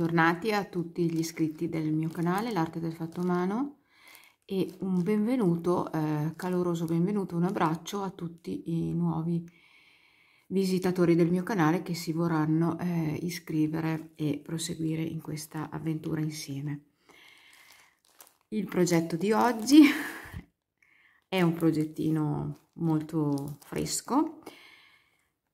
bentornati a tutti gli iscritti del mio canale l'arte del fatto a mano e un benvenuto eh, caloroso benvenuto un abbraccio a tutti i nuovi visitatori del mio canale che si vorranno eh, iscrivere e proseguire in questa avventura insieme il progetto di oggi è un progettino molto fresco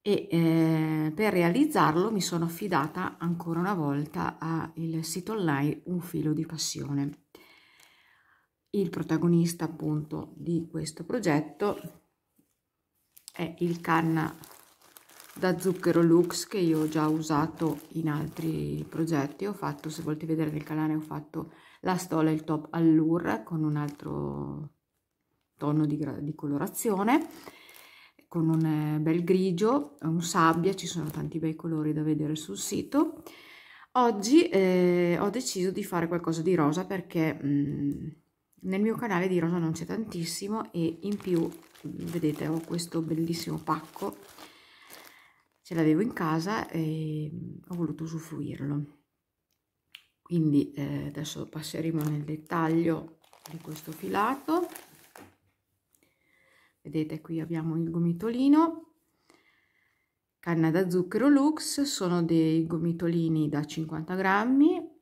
e eh, per realizzarlo mi sono affidata ancora una volta al sito online Un filo di passione. Il protagonista appunto di questo progetto è il canna da zucchero Lux che io ho già usato in altri progetti, ho fatto, se volete vedere nel canale, ho fatto la stola e il top allure con un altro tono di, di colorazione con un eh, bel grigio, eh, un sabbia, ci sono tanti bei colori da vedere sul sito. Oggi eh, ho deciso di fare qualcosa di rosa perché mh, mm, nel mio canale di rosa non c'è tantissimo e in più mm, vedete ho questo bellissimo pacco ce l'avevo in casa e mm, ho voluto usufruirlo quindi eh, adesso passeremo nel dettaglio di questo filato vedete qui abbiamo il gomitolino canna da zucchero lux sono dei gomitolini da 50 grammi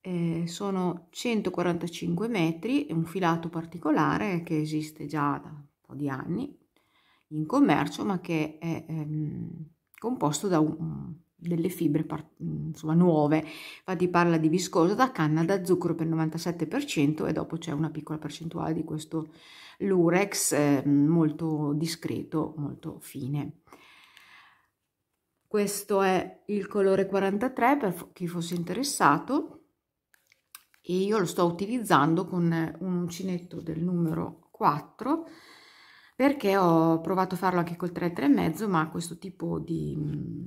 eh, sono 145 metri è un filato particolare che esiste già da un po di anni in commercio ma che è ehm, composto da un, delle fibre mm, insomma, nuove, infatti parla di viscosa da canna da zucchero per il 97% e dopo c'è una piccola percentuale di questo lurex eh, molto discreto, molto fine. Questo è il colore 43 per chi fosse interessato e io lo sto utilizzando con un uncinetto del numero 4 perché ho provato a farlo anche col 3,3,5 ma questo tipo di mm,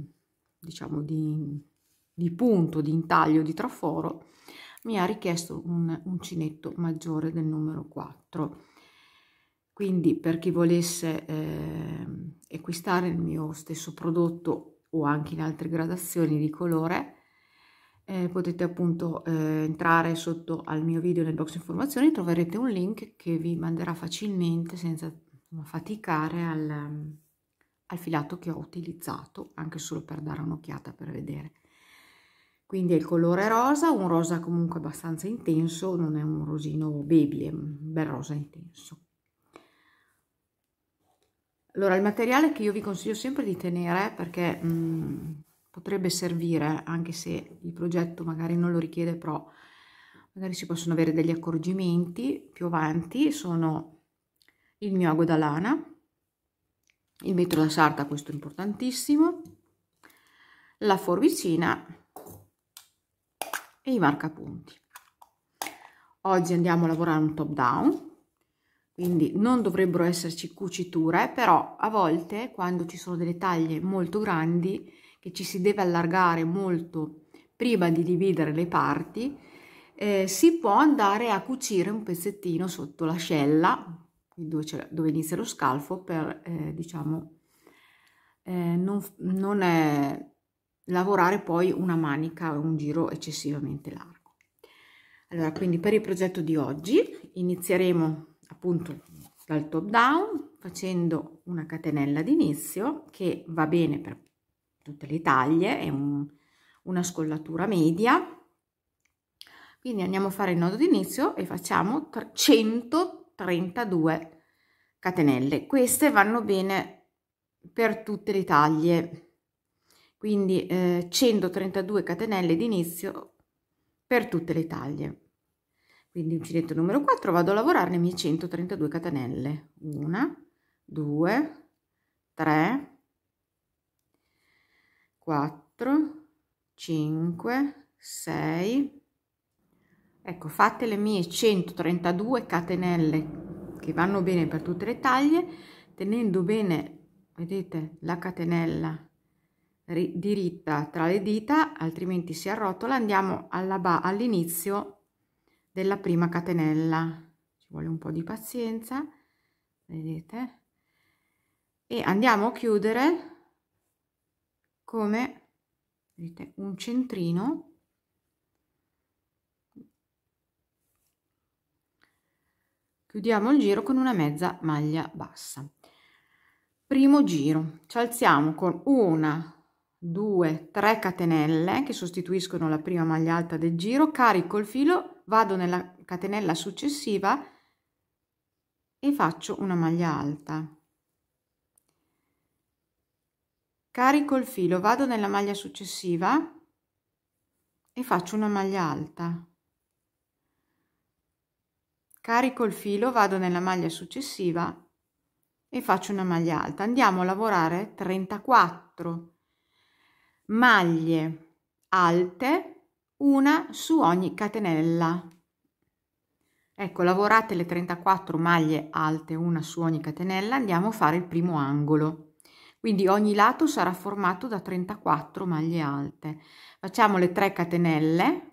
diciamo di, di punto, di intaglio, di traforo, mi ha richiesto un uncinetto maggiore del numero 4. Quindi per chi volesse eh, acquistare il mio stesso prodotto o anche in altre gradazioni di colore, eh, potete appunto eh, entrare sotto al mio video nel box informazioni, troverete un link che vi manderà facilmente senza faticare al, al filato che ho utilizzato anche solo per dare un'occhiata per vedere quindi è il colore rosa un rosa comunque abbastanza intenso non è un rosino baby è un bel rosa intenso allora il materiale che io vi consiglio sempre di tenere perché mh, mhmm, potrebbe servire anche se il progetto magari non lo richiede però magari si possono avere degli accorgimenti più avanti sono il mio agodalana il metro da sarta questo è importantissimo la forbicina e i marcapunti oggi andiamo a lavorare un top down quindi non dovrebbero esserci cuciture però a volte quando ci sono delle taglie molto grandi che ci si deve allargare molto prima di dividere le parti eh, si può andare a cucire un pezzettino sotto l'ascella dove, dove inizia lo scalfo per, eh, diciamo, eh, non, non è eh, lavorare poi una manica o un giro eccessivamente largo. Allora, quindi per il progetto di oggi inizieremo appunto dal top down facendo una catenella d'inizio che va bene per tutte le taglie, è un, una scollatura media. Quindi andiamo a fare il nodo d'inizio e facciamo 100 32 catenelle. Queste vanno bene per tutte le taglie, quindi eh, 132 catenelle di inizio per tutte le taglie. Quindi uncinetto numero 4 vado a lavorare le mie 132 catenelle. 1, 2, 3, 4, 5, 6, ecco fatte le mie 132 catenelle che vanno bene per tutte le taglie tenendo bene vedete la catenella diritta tra le dita altrimenti si arrotola andiamo alla ba all'inizio della prima catenella ci vuole un po di pazienza vedete e andiamo a chiudere come vedete, un centrino chiudiamo il giro con una mezza maglia bassa primo giro ci alziamo con una 2 3 catenelle che sostituiscono la prima maglia alta del giro carico il filo vado nella catenella successiva e faccio una maglia alta carico il filo vado nella maglia successiva e faccio una maglia alta carico il filo vado nella maglia successiva e faccio una maglia alta andiamo a lavorare 34 maglie alte una su ogni catenella ecco lavorate le 34 maglie alte una su ogni catenella andiamo a fare il primo angolo quindi ogni lato sarà formato da 34 maglie alte facciamo le 3 catenelle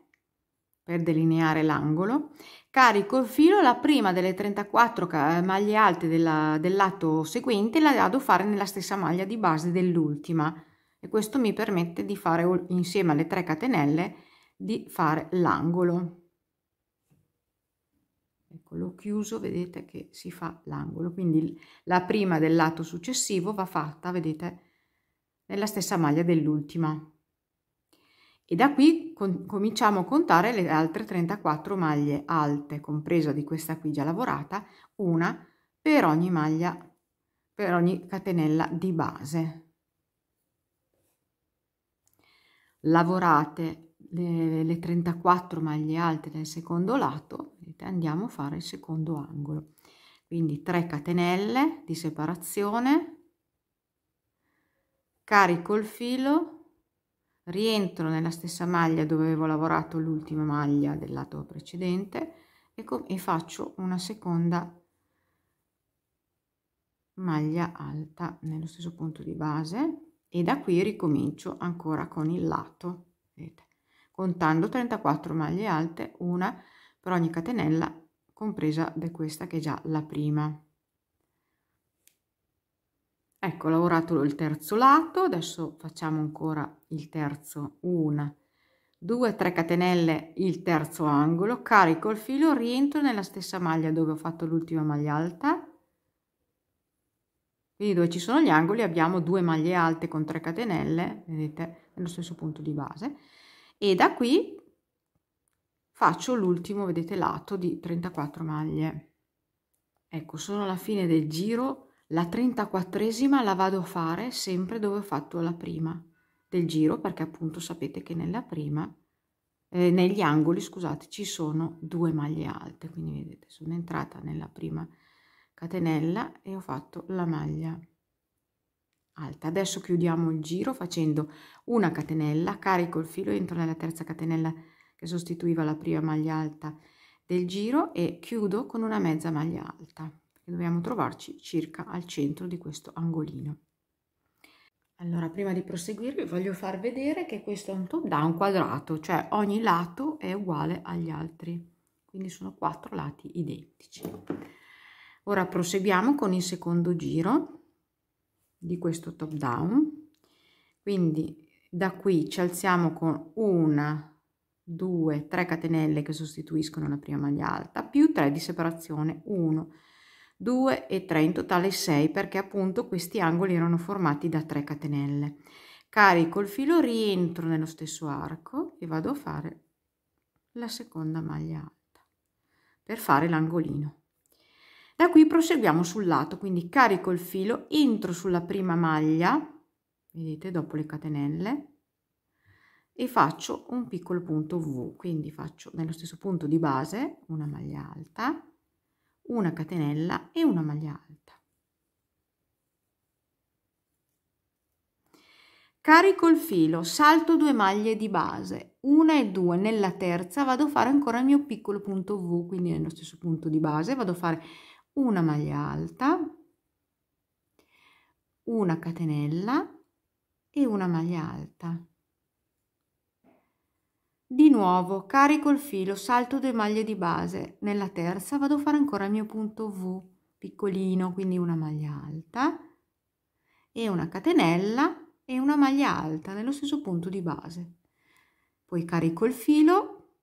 per delineare l'angolo Carico il filo la prima delle 34 eh, maglie alte della, del lato seguente la vado a fare nella stessa maglia di base dell'ultima e questo mi permette di fare insieme alle 3 catenelle di fare l'angolo. Ecco, l'ho chiuso, vedete che si fa l'angolo, quindi la prima del lato successivo va fatta, vedete, nella stessa maglia dell'ultima e da qui con, cominciamo a contare le altre 34 maglie alte, compresa di questa qui già lavorata, una per ogni maglia, per ogni catenella di base. Lavorate le, le 34 maglie alte del secondo lato, e andiamo a fare il secondo angolo. Quindi 3 catenelle di separazione, carico il filo, rientro nella stessa maglia dove avevo lavorato l'ultima maglia del lato precedente e, e faccio una seconda maglia alta nello stesso punto di base e da qui ricomincio ancora con il lato vedete, contando 34 maglie alte una per ogni catenella compresa da questa che è già la prima ecco lavorato il terzo lato adesso facciamo ancora il terzo una 2 3 catenelle il terzo angolo carico il filo rientro nella stessa maglia dove ho fatto l'ultima maglia alta quindi dove ci sono gli angoli abbiamo due maglie alte con 3 catenelle vedete nello stesso punto di base e da qui faccio l'ultimo vedete lato di 34 maglie ecco sono alla fine del giro la 34esima la vado a fare sempre dove ho fatto la prima del giro, perché appunto sapete che nella prima, eh, negli angoli, scusate, ci sono due maglie alte, quindi vedete, sono entrata nella prima catenella e ho fatto la maglia alta. Adesso chiudiamo il giro facendo una catenella, carico il filo, entro nella terza catenella che sostituiva la prima maglia alta del giro e chiudo con una mezza maglia alta e dobbiamo trovarci circa al centro di questo angolino. Allora, prima di proseguire, vi voglio far vedere che questo è un top down quadrato, cioè ogni lato è uguale agli altri, quindi sono quattro lati identici. Ora proseguiamo con il secondo giro di questo top down, quindi da qui ci alziamo con una, due, tre catenelle che sostituiscono la prima maglia alta, più tre di separazione, 1, 2 e 3, in totale 6 perché appunto questi angoli erano formati da 3 catenelle. Carico il filo, rientro nello stesso arco e vado a fare la seconda maglia alta per fare l'angolino. Da qui proseguiamo sul lato, quindi carico il filo, entro sulla prima maglia, vedete dopo le catenelle, e faccio un piccolo punto V, quindi faccio nello stesso punto di base una maglia alta, una catenella e una maglia alta. Carico il filo, salto due maglie di base, una e due, nella terza vado a fare ancora il mio piccolo punto V, quindi nello stesso punto di base, vado a fare una maglia alta, una catenella e una maglia alta. Di nuovo carico il filo, salto due maglie di base, nella terza vado a fare ancora il mio punto V piccolino, quindi una maglia alta e una catenella e una maglia alta nello stesso punto di base. Poi carico il filo,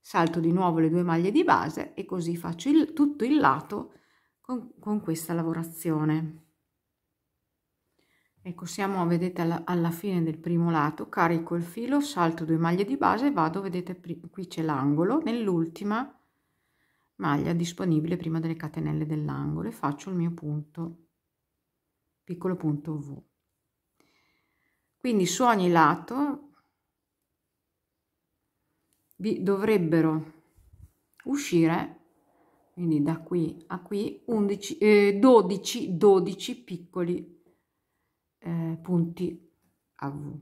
salto di nuovo le due maglie di base e così faccio il, tutto il lato con, con questa lavorazione ecco siamo vedete alla, alla, fine del primo lato carico il filo salto due maglie di base e vado vedete qui c'è l'angolo nell'ultima maglia disponibile prima delle catenelle dell'angolo e faccio il mio punto piccolo punto v quindi su ogni lato vi dovrebbero uscire quindi da qui a qui 11 eh, 12 12 piccoli eh, punti AV.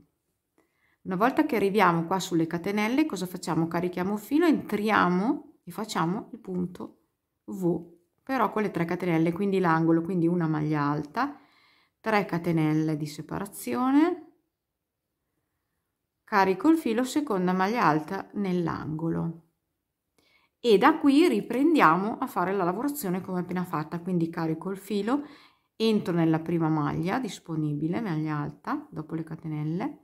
Una volta che arriviamo qua sulle catenelle, cosa facciamo? Carichiamo filo, entriamo e facciamo il punto V, però con le 3 catenelle, quindi l'angolo, quindi una maglia alta, 3 catenelle di separazione, carico il filo, seconda maglia alta nell'angolo. E da qui riprendiamo a fare la lavorazione come appena fatta, quindi carico il filo entro nella prima maglia disponibile, maglia alta, dopo le catenelle,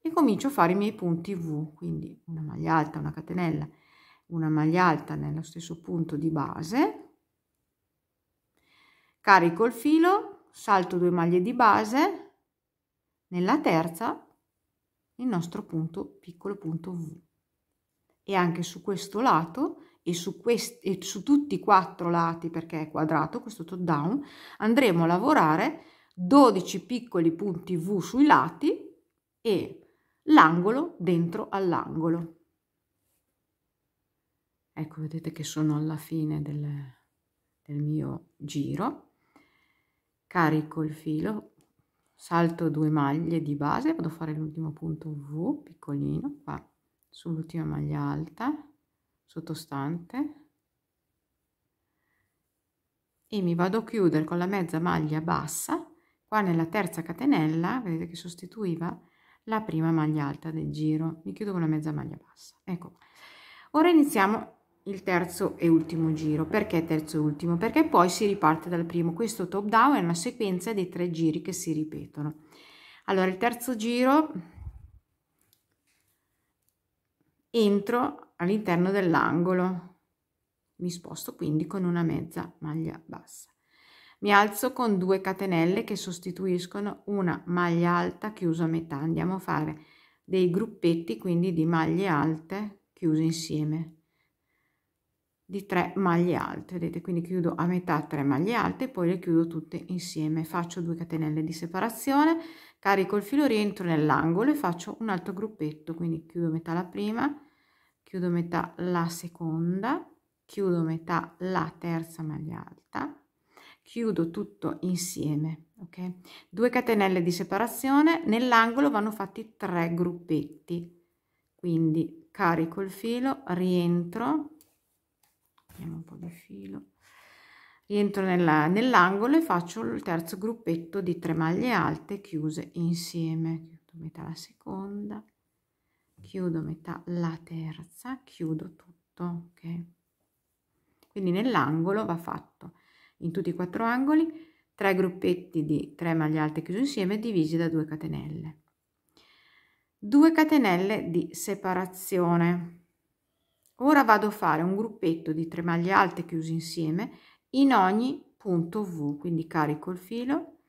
e comincio a fare i miei punti V, quindi una maglia alta, una catenella, una maglia alta nello stesso punto di base, carico il filo, salto due maglie di base, nella terza il nostro punto piccolo punto V e anche su questo lato e su, questi, e su tutti i quattro lati, perché è quadrato questo top down, andremo a lavorare 12 piccoli punti V sui lati e l'angolo dentro all'angolo. Ecco, vedete che sono alla fine del, del mio giro. Carico il filo, salto due maglie di base, vado a fare l'ultimo punto V piccolino qua sull'ultima maglia alta sottostante e mi vado a chiudere con la mezza maglia bassa qua nella terza catenella vedete che sostituiva la prima maglia alta del giro mi chiudo con la mezza maglia bassa ecco ora iniziamo il terzo e ultimo giro perché terzo e ultimo perché poi si riparte dal primo questo top down è una sequenza dei tre giri che si ripetono allora il terzo giro entro all'interno dell'angolo mi sposto quindi con una mezza maglia bassa mi alzo con due catenelle che sostituiscono una maglia alta chiusa a metà andiamo a fare dei gruppetti quindi di maglie alte chiuse insieme di 3 maglie alte vedete quindi chiudo a metà 3 maglie alte poi le chiudo tutte insieme faccio 2 catenelle di separazione carico il filo rientro nell'angolo e faccio un altro gruppetto quindi chiudo metà la prima chiudo metà la seconda chiudo metà la terza maglia alta chiudo tutto insieme ok 2 catenelle di separazione nell'angolo vanno fatti 3 gruppetti quindi carico il filo rientro prendiamo un po' di filo rientro nell'angolo nell e faccio il terzo gruppetto di 3 maglie alte chiuse insieme chiudo metà la seconda chiudo metà la terza chiudo tutto ok quindi nell'angolo va fatto in tutti i quattro angoli 3 gruppetti di 3 maglie alte chiuse insieme divisi da 2 catenelle 2 catenelle di separazione Ora vado a fare un gruppetto di 3 maglie alte chiuse insieme in ogni punto V, quindi carico il filo,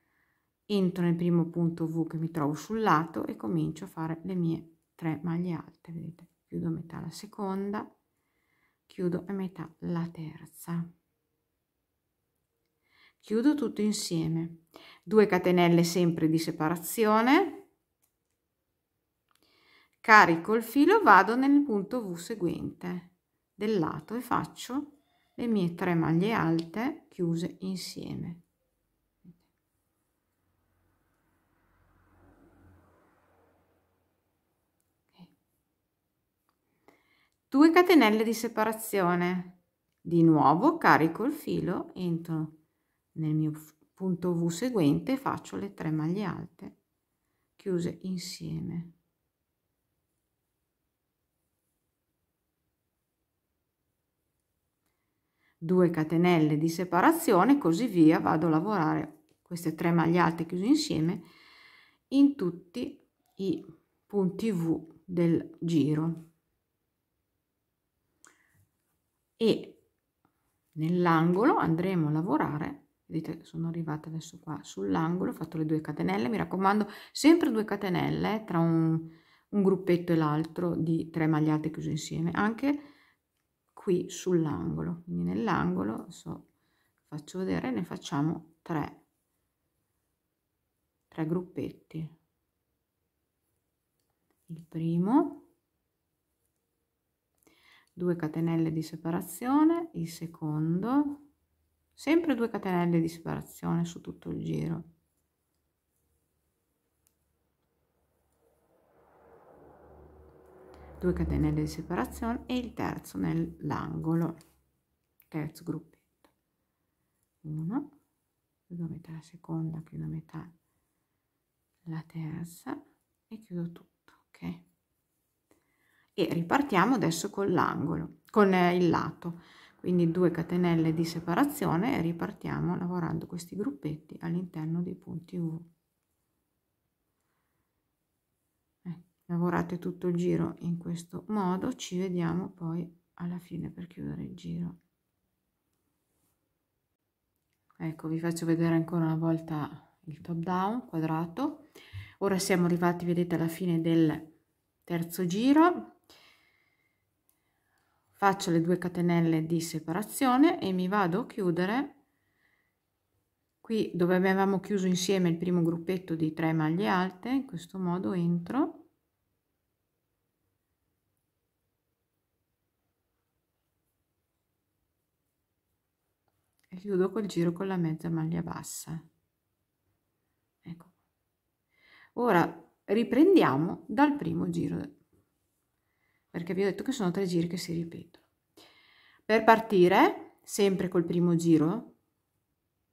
entro nel primo punto V che mi trovo sul lato e comincio a fare le mie 3 maglie alte, vedete? Chiudo metà la seconda, chiudo a metà la terza. Chiudo tutto insieme. 2 catenelle sempre di separazione carico il filo vado nel punto v seguente del lato e faccio le mie tre maglie alte chiuse insieme okay. 2 catenelle di separazione di nuovo carico il filo entro nel mio punto v seguente faccio le tre maglie alte chiuse insieme 2 catenelle di separazione così via vado a lavorare queste tre maglie alte chiuse insieme in tutti i punti v del giro e nell'angolo andremo a lavorare vedete sono arrivata adesso qua sull'angolo ho fatto le due catenelle mi raccomando sempre due catenelle tra un, un gruppetto e l'altro di tre alte chiuse insieme anche qui sull'angolo quindi nell'angolo so, faccio vedere ne facciamo 3 3 gruppetti il primo 2 catenelle di separazione il secondo sempre 2 catenelle di separazione su tutto il giro 2 catenelle di separazione e il terzo nell'angolo terzo gruppetto 1 chiudo metà la seconda chiudo metà la terza e chiudo tutto ok e ripartiamo adesso con l'angolo con eh, il lato quindi 2 catenelle di separazione e ripartiamo lavorando questi gruppetti all'interno dei punti U lavorate tutto il giro in questo modo ci vediamo poi alla fine per chiudere il giro ecco vi faccio vedere ancora una volta il top down quadrato ora siamo arrivati vedete alla fine del terzo giro faccio le due catenelle di separazione e mi vado a chiudere qui dove avevamo chiuso insieme il primo gruppetto di 3 maglie alte in questo modo entro chiudo col giro con la mezza maglia bassa ecco ora riprendiamo dal primo giro perché vi ho detto che sono tre giri che si ripetono per partire sempre col primo giro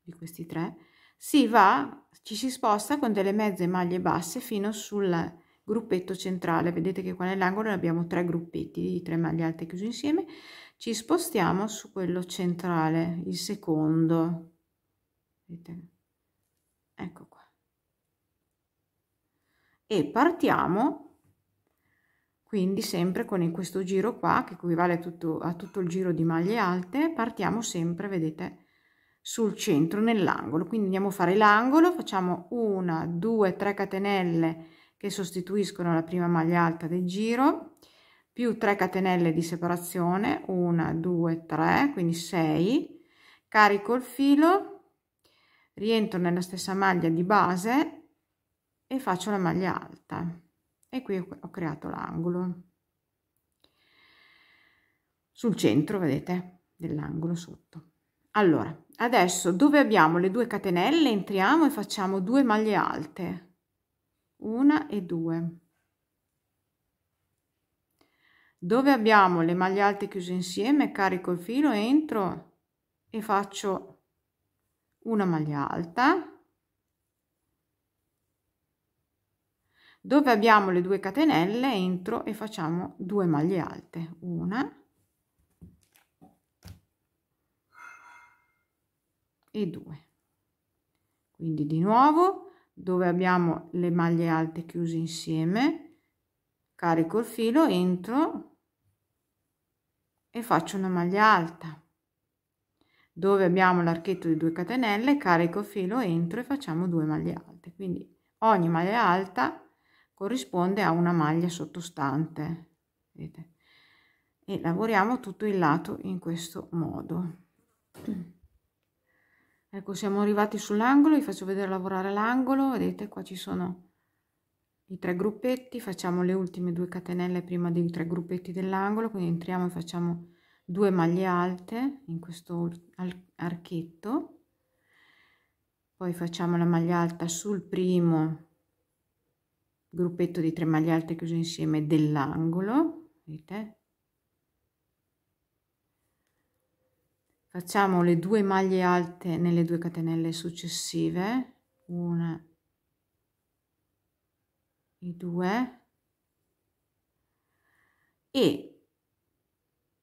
di questi tre si va ci si sposta con delle mezze maglie basse fino sul gruppetto centrale vedete che qua nell'angolo abbiamo tre gruppetti di tre maglie alte chiusi insieme ci spostiamo su quello centrale il secondo ecco qua e partiamo quindi sempre con questo giro qua che equivale tutto, a tutto il giro di maglie alte partiamo sempre vedete sul centro nell'angolo quindi andiamo a fare l'angolo facciamo una due tre catenelle che sostituiscono la prima maglia alta del giro più 3 catenelle di separazione 1 2 3 quindi 6 carico il filo rientro nella stessa maglia di base e faccio la maglia alta e qui ho creato l'angolo sul centro vedete dell'angolo sotto allora adesso dove abbiamo le due catenelle entriamo e facciamo due maglie alte una e due dove abbiamo le maglie alte chiuse insieme carico il filo entro e faccio una maglia alta dove abbiamo le due catenelle entro e facciamo due maglie alte una e due quindi di nuovo dove abbiamo le maglie alte chiuse insieme carico il filo entro e faccio una maglia alta dove abbiamo l'archetto di 2 catenelle carico filo entro e facciamo due maglie alte quindi ogni maglia alta corrisponde a una maglia sottostante vedete? e lavoriamo tutto il lato in questo modo ecco siamo arrivati sull'angolo vi faccio vedere lavorare l'angolo vedete qua ci sono i tre gruppetti facciamo le ultime due catenelle prima dei tre gruppetti dell'angolo quindi entriamo e facciamo due maglie alte in questo archetto poi facciamo la maglia alta sul primo gruppetto di 3 maglie alte chiuso insieme dell'angolo vedete facciamo le due maglie alte nelle due catenelle successive una i due e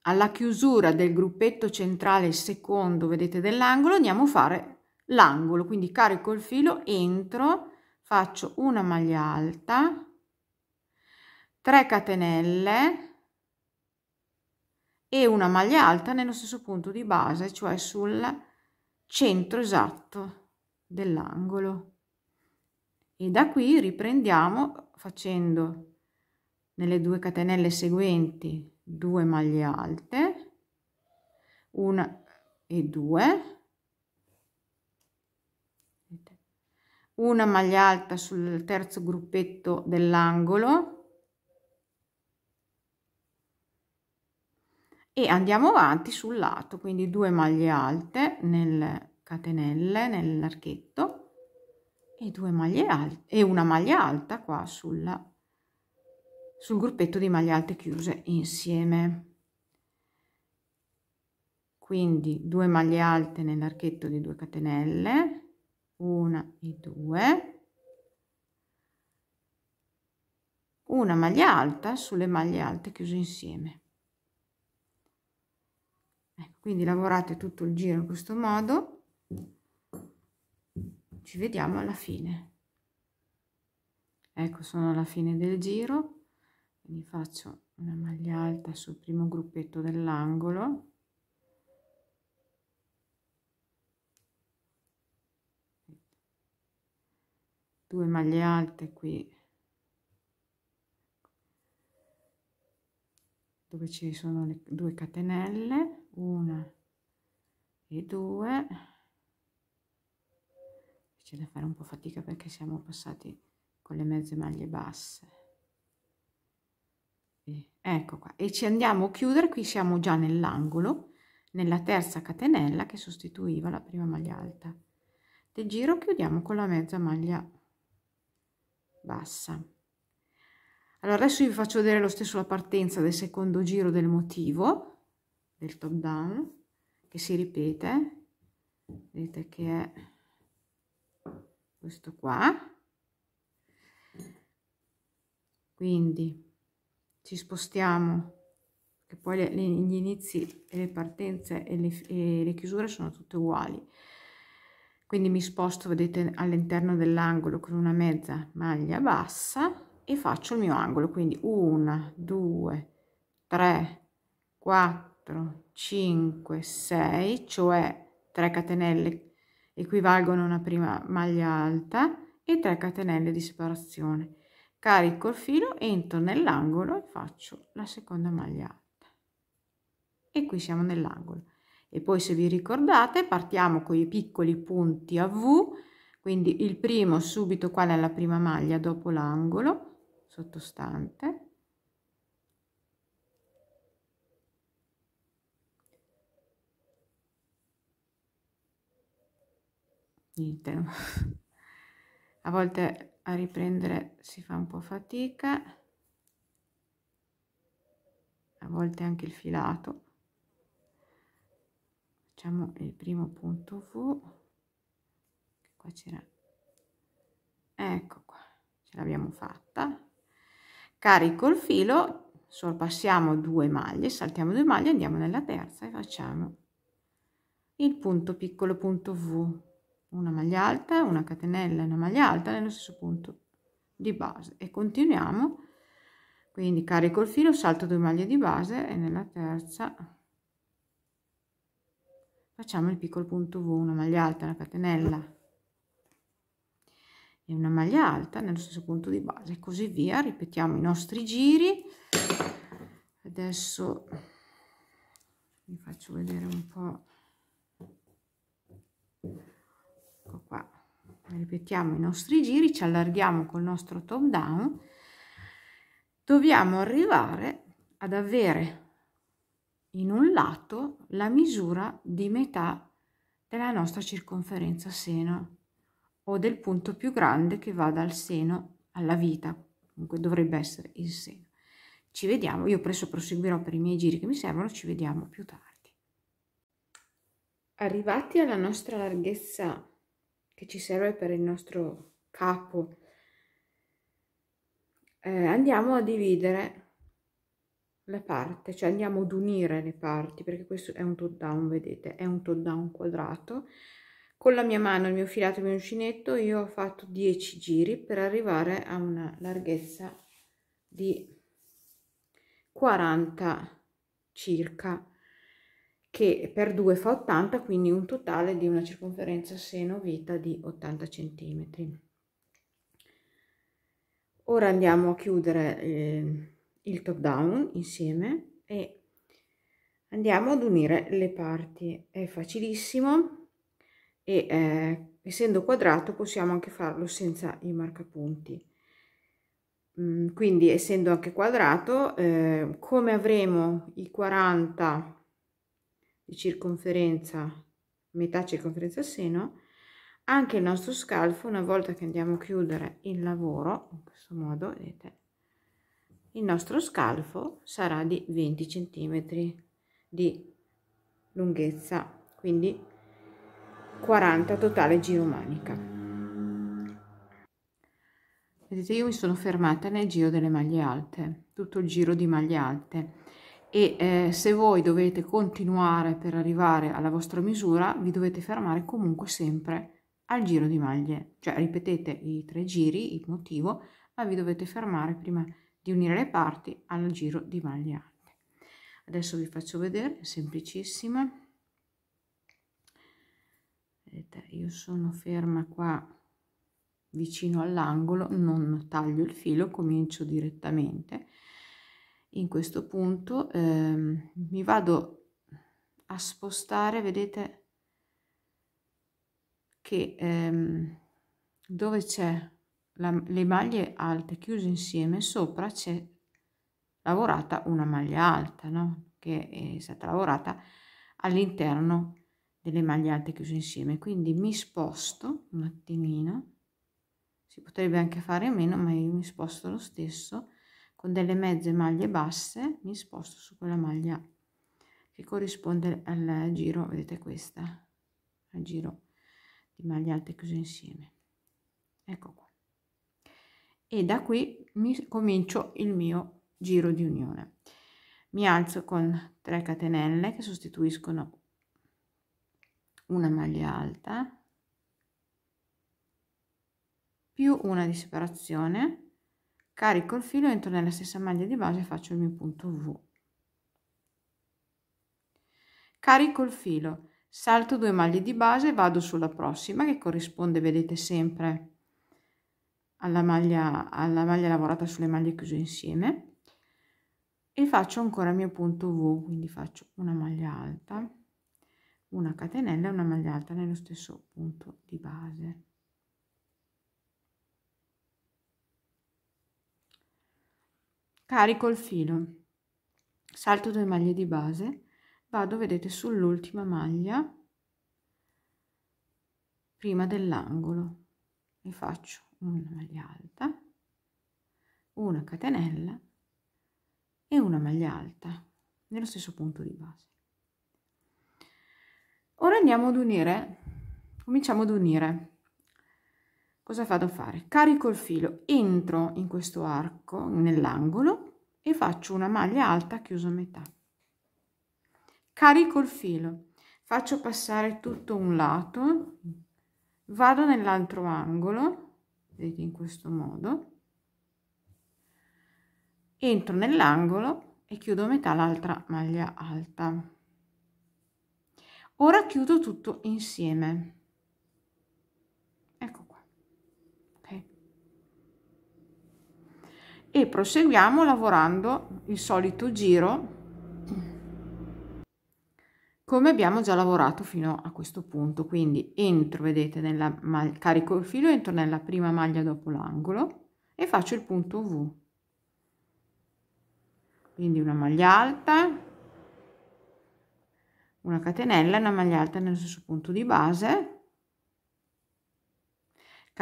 alla chiusura del gruppetto centrale secondo vedete dell'angolo andiamo a fare l'angolo quindi carico il filo entro faccio una maglia alta 3 catenelle e una maglia alta nello stesso punto di base cioè sul centro esatto dell'angolo e da qui riprendiamo facendo nelle due catenelle seguenti 2 maglie alte 1 e 2 una maglia alta sul terzo gruppetto dell'angolo e andiamo avanti sul lato quindi 2 maglie alte nel catenelle nell'archetto e due maglie alte e una maglia alta qua sulla, sul gruppetto di maglie alte chiuse insieme quindi due maglie alte nell'archetto di 2 catenelle una e due una maglia alta sulle maglie alte chiuse insieme ecco, quindi lavorate tutto il giro in questo modo ci vediamo alla fine ecco sono alla fine del giro quindi faccio una maglia alta sul primo gruppetto dell'angolo due maglie alte qui dove ci sono le due catenelle una e due c'è da fare un po' fatica perché siamo passati con le mezze maglie basse e, ecco qua e ci andiamo a chiudere qui siamo già nell'angolo nella terza catenella che sostituiva la prima maglia alta del giro chiudiamo con la mezza maglia bassa allora adesso vi faccio vedere lo stesso la partenza del secondo giro del motivo del top down che si ripete vedete che è questo qua quindi ci spostiamo che poi le, gli inizi e le partenze e le, e le chiusure sono tutte uguali quindi mi sposto vedete all'interno dell'angolo con una mezza maglia bassa e faccio il mio angolo quindi 1 2 3 4 5 6 cioè 3 catenelle equivalgono a una prima maglia alta e 3 catenelle di separazione. Carico il filo, entro nell'angolo e faccio la seconda maglia alta. E qui siamo nell'angolo. E poi se vi ricordate partiamo con i piccoli punti a V, quindi il primo subito qua nella prima maglia dopo l'angolo sottostante finite. A volte a riprendere si fa un po' fatica, a volte anche il filato. Facciamo il primo punto V, qua c'era. Ecco qua, ce l'abbiamo fatta. Carico il filo, sorpassiamo due maglie, saltiamo due maglie, andiamo nella terza e facciamo il punto piccolo punto V una maglia alta, una catenella e una maglia alta nello stesso punto di base e continuiamo quindi carico il filo salto due maglie di base e nella terza facciamo il piccolo punto V una maglia alta una catenella e una maglia alta nello stesso punto di base e così via ripetiamo i nostri giri adesso vi faccio vedere un po' ecco qua ripetiamo i nostri giri ci allarghiamo col nostro top down dobbiamo arrivare ad avere in un lato la misura di metà della nostra circonferenza seno o del punto più grande che va dal seno alla vita comunque dovrebbe essere il seno ci vediamo io presso proseguirò per i miei giri che mi servono ci vediamo più tardi arrivati alla nostra larghezza che ci serve per il nostro capo. Eh, andiamo a dividere la parte, cioè andiamo ad unire le parti, perché questo è un top down, vedete, è un top down quadrato. Con la mia mano, il mio filato, il mio uncinetto, io ho fatto 10 giri per arrivare a una larghezza di 40 circa che per 2 fa 80, quindi un totale di una circonferenza seno vita di 80 cm. Ora andiamo a chiudere eh, il top down insieme e andiamo ad unire le parti. È facilissimo e eh, essendo quadrato possiamo anche farlo senza i marcapunti. Mm, quindi essendo anche quadrato, eh, come avremo i 40 di circonferenza, metà circonferenza seno, anche il nostro scalfo, una volta che andiamo a chiudere il lavoro, in questo modo, vedete, il nostro scalfo sarà di 20 cm di lunghezza, quindi 40 totale giro manica. Vedete, io mi sono fermata nel giro delle maglie alte, tutto il giro di maglie alte e eh, se voi dovete continuare per arrivare alla vostra misura vi dovete fermare comunque sempre al giro di maglie cioè ripetete i tre giri il motivo ma vi dovete fermare prima di unire le parti al giro di maglie alte adesso vi faccio vedere è semplicissima vedete io sono ferma qua vicino all'angolo non taglio il filo comincio direttamente in questo punto ehm, mi vado a spostare vedete che ehm, dove c'è le maglie alte chiuse insieme sopra c'è lavorata una maglia alta no? che è stata lavorata all'interno delle maglie alte chiuse insieme quindi mi sposto un attimino si potrebbe anche fare meno ma io mi sposto lo stesso con delle mezze maglie basse mi sposto su quella maglia che corrisponde al giro vedete questa al giro di maglie alte chiuse insieme ecco qua e da qui mi comincio il mio giro di unione mi alzo con 3 catenelle che sostituiscono una maglia alta più una di separazione carico il filo entro nella stessa maglia di base e faccio il mio punto v carico il filo salto due maglie di base vado sulla prossima che corrisponde vedete sempre alla maglia alla maglia lavorata sulle maglie chiuse insieme e faccio ancora il mio punto v quindi faccio una maglia alta una catenella e una maglia alta nello stesso punto di base carico il filo salto due maglie di base vado vedete sull'ultima maglia prima dell'angolo e faccio una maglia alta una catenella e una maglia alta nello stesso punto di base ora andiamo ad unire cominciamo ad unire cosa vado a fare? Carico il filo, entro in questo arco, nell'angolo e faccio una maglia alta chiuso a metà. Carico il filo, faccio passare tutto un lato, vado nell'altro angolo, vedete in questo modo, entro nell'angolo e chiudo a metà l'altra maglia alta. Ora chiudo tutto insieme. e proseguiamo lavorando il solito giro come abbiamo già lavorato fino a questo punto quindi entro vedete nella carico il filo entro nella prima maglia dopo l'angolo e faccio il punto v quindi una maglia alta una catenella una maglia alta nel stesso punto di base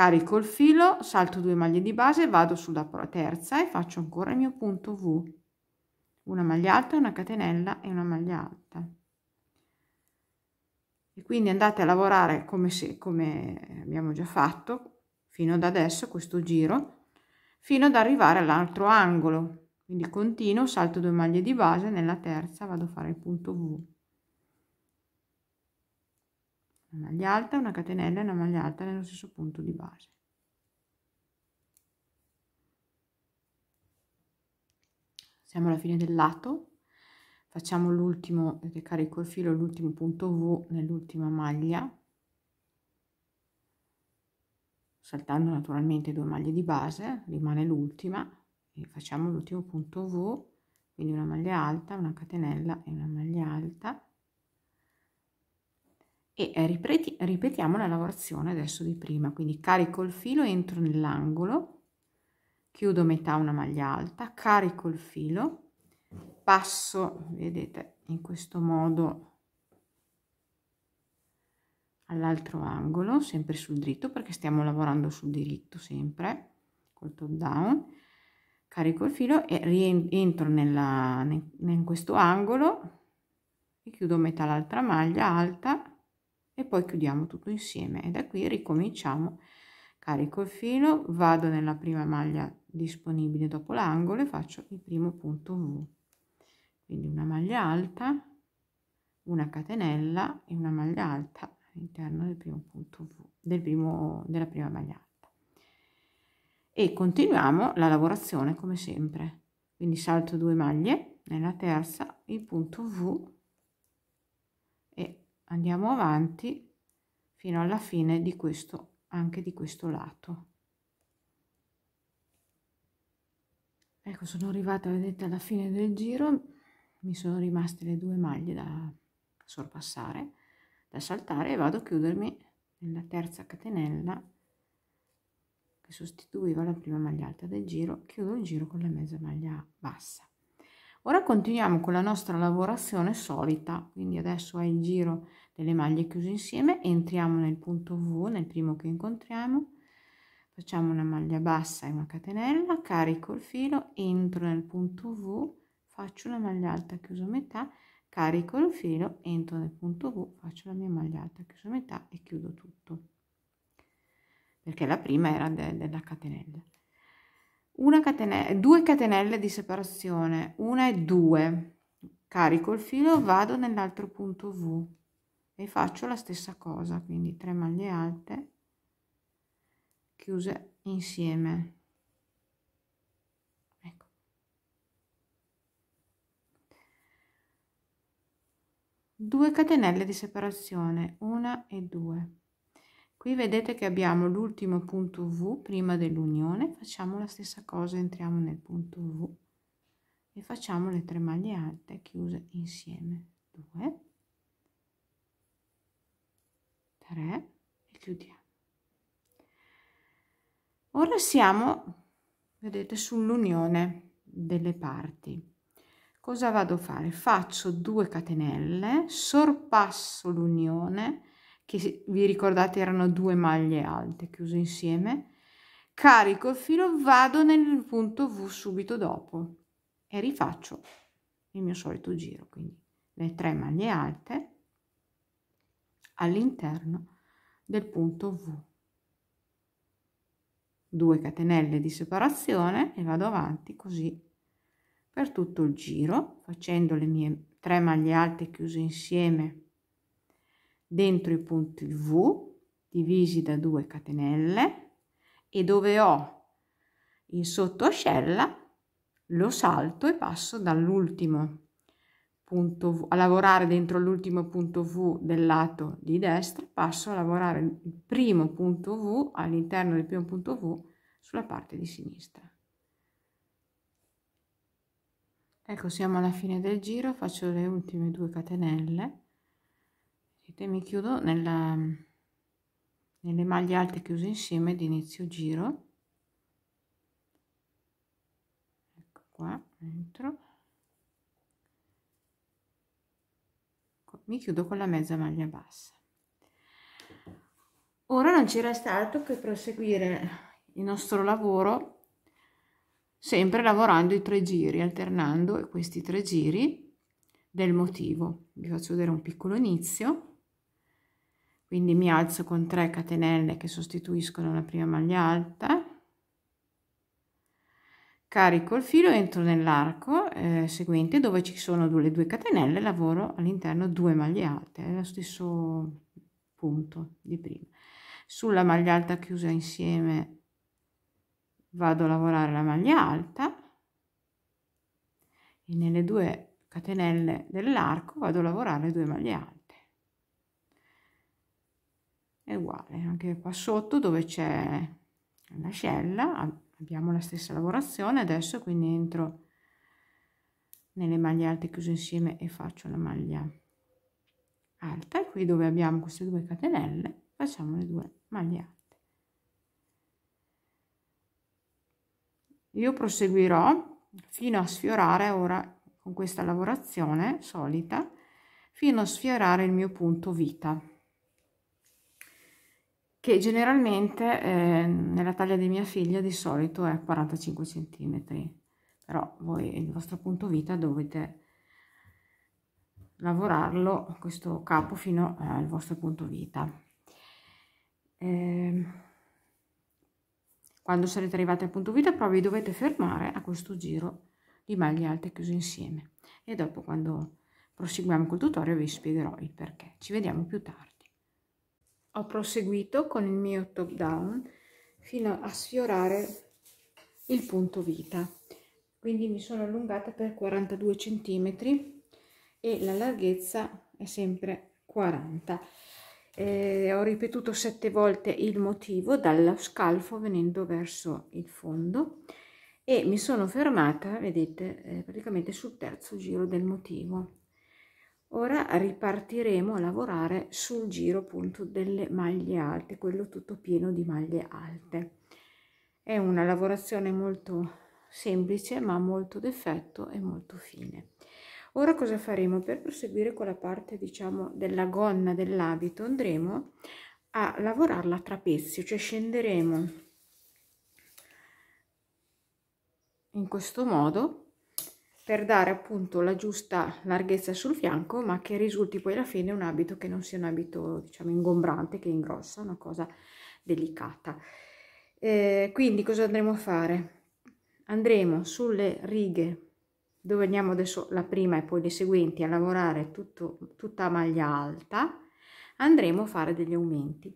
carico il filo, salto due maglie di base, vado sulla terza e faccio ancora il mio punto V, una maglia alta, una catenella e una maglia alta. E quindi andate a lavorare come, se, come abbiamo già fatto fino ad adesso questo giro, fino ad arrivare all'altro angolo. Quindi continuo, salto due maglie di base, nella terza vado a fare il punto V una maglia alta, una catenella e una maglia alta nello stesso punto di base. Siamo alla fine del lato, facciamo l'ultimo, perché carico il filo, l'ultimo punto V nell'ultima maglia, saltando naturalmente due maglie di base, rimane l'ultima, e facciamo l'ultimo punto V, quindi una maglia alta, una catenella e una maglia alta, e eh, ripeti, ripetiamo la lavorazione adesso di prima quindi carico il filo entro nell'angolo chiudo metà una maglia alta carico il filo passo vedete in questo modo all'altro angolo sempre sul dritto perché stiamo lavorando sul diritto sempre col top down carico il filo e rientro nella, in questo angolo e chiudo metà l'altra maglia alta e poi chiudiamo tutto insieme e da qui ricominciamo carico il filo vado nella prima maglia disponibile dopo l'angolo e faccio il primo punto v quindi una maglia alta una catenella e una maglia alta all'interno del primo punto v del primo della prima maglia alta e continuiamo la lavorazione come sempre quindi salto due maglie nella terza il punto v andiamo avanti fino alla fine di questo anche di questo lato ecco sono arrivata vedete alla fine del giro mi sono rimaste le due maglie da sorpassare da saltare e vado a chiudermi nella terza catenella che sostituiva la prima maglia alta del giro chiudo il giro con la mezza maglia bassa Ora continuiamo con la nostra lavorazione solita, quindi adesso è il giro delle maglie chiuse insieme, entriamo nel punto V, nel primo che incontriamo, facciamo una maglia bassa e una catenella, carico il filo, entro nel punto V, faccio una maglia alta chiusa a metà, carico il filo, entro nel punto V, faccio la mia maglia alta chiusa a metà e chiudo tutto, perché la prima era de della catenella una catenella, due catenelle di separazione, una e due. Carico il filo, vado nell'altro punto V e faccio la stessa cosa, quindi 3 maglie alte chiuse insieme. Ecco. Due catenelle di separazione, una e due qui vedete che abbiamo l'ultimo punto v prima dell'unione facciamo la stessa cosa entriamo nel punto v e facciamo le tre maglie alte chiuse insieme 2 3 e chiudiamo ora siamo vedete sull'unione delle parti cosa vado a fare faccio 2 catenelle sorpasso l'unione che vi ricordate erano due maglie alte chiuse insieme, carico il filo, vado nel punto V subito dopo e rifaccio il mio solito giro, quindi le tre maglie alte all'interno del punto V. Due catenelle di separazione e vado avanti così per tutto il giro facendo le mie tre maglie alte chiuse insieme dentro i punti V divisi da 2 catenelle e dove ho il sottoscella lo salto e passo dall'ultimo punto v, a lavorare dentro l'ultimo punto V del lato di destra, passo a lavorare il primo punto V all'interno del primo punto V sulla parte di sinistra. Ecco, siamo alla fine del giro, faccio le ultime due catenelle mi chiudo nella, nelle maglie alte chiuse insieme di inizio giro ecco qua entro ecco, mi chiudo con la mezza maglia bassa ora non ci resta altro che proseguire il nostro lavoro sempre lavorando i tre giri alternando questi tre giri del motivo vi faccio vedere un piccolo inizio quindi mi alzo con 3 catenelle che sostituiscono la prima maglia alta carico il filo entro nell'arco eh, seguente dove ci sono due, le due catenelle lavoro all'interno due maglie alte è lo stesso punto di prima sulla maglia alta chiusa insieme vado a lavorare la maglia alta e nelle due catenelle dell'arco vado a lavorare due maglie alte è uguale anche qua sotto dove c'è l'ascella abbiamo la stessa lavorazione adesso quindi entro nelle maglie alte chiuse insieme e faccio la maglia alta e qui dove abbiamo queste due catenelle facciamo le due maglie alte io proseguirò fino a sfiorare ora con questa lavorazione solita fino a sfiorare il mio punto vita che generalmente eh, nella taglia di mia figlia di solito è 45 cm, però voi il vostro punto vita dovete lavorarlo, questo capo, fino al vostro punto vita. Eh, quando sarete arrivati al punto vita però vi dovete fermare a questo giro di maglie alte chiuse insieme e dopo quando proseguiamo col tutorial vi spiegherò il perché. Ci vediamo più tardi ho proseguito con il mio top down fino a sfiorare il punto vita quindi mi sono allungata per 42 centimetri e la larghezza è sempre 40 eh, ho ripetuto sette volte il motivo dallo scalfo venendo verso il fondo e mi sono fermata vedete eh, praticamente sul terzo giro del motivo Ora ripartiremo a lavorare sul giro appunto delle maglie alte, quello tutto pieno di maglie alte. È una lavorazione molto semplice ma molto d'effetto e molto fine. Ora cosa faremo? Per proseguire con la parte diciamo della gonna dell'abito andremo a lavorarla a trapezio, cioè scenderemo in questo modo per dare appunto la giusta larghezza sul fianco ma che risulti poi alla fine un abito che non sia un abito diciamo ingombrante che ingrossa una cosa delicata eh, quindi cosa andremo a fare andremo sulle righe dove andiamo adesso la prima e poi le seguenti a lavorare tutto, tutta a maglia alta andremo a fare degli aumenti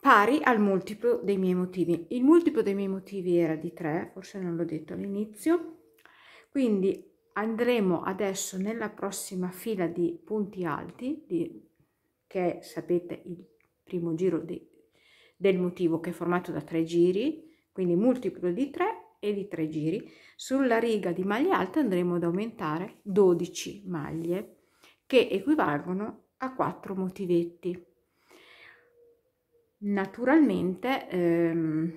pari al multiplo dei miei motivi il multiplo dei miei motivi era di 3 forse non l'ho detto all'inizio quindi andremo adesso nella prossima fila di punti alti, di, che sapete il primo giro di, del motivo che è formato da tre giri, quindi multiplo di 3 e di 3 giri. Sulla riga di maglie alte andremo ad aumentare 12 maglie che equivalgono a 4 motivetti. Naturalmente ehm,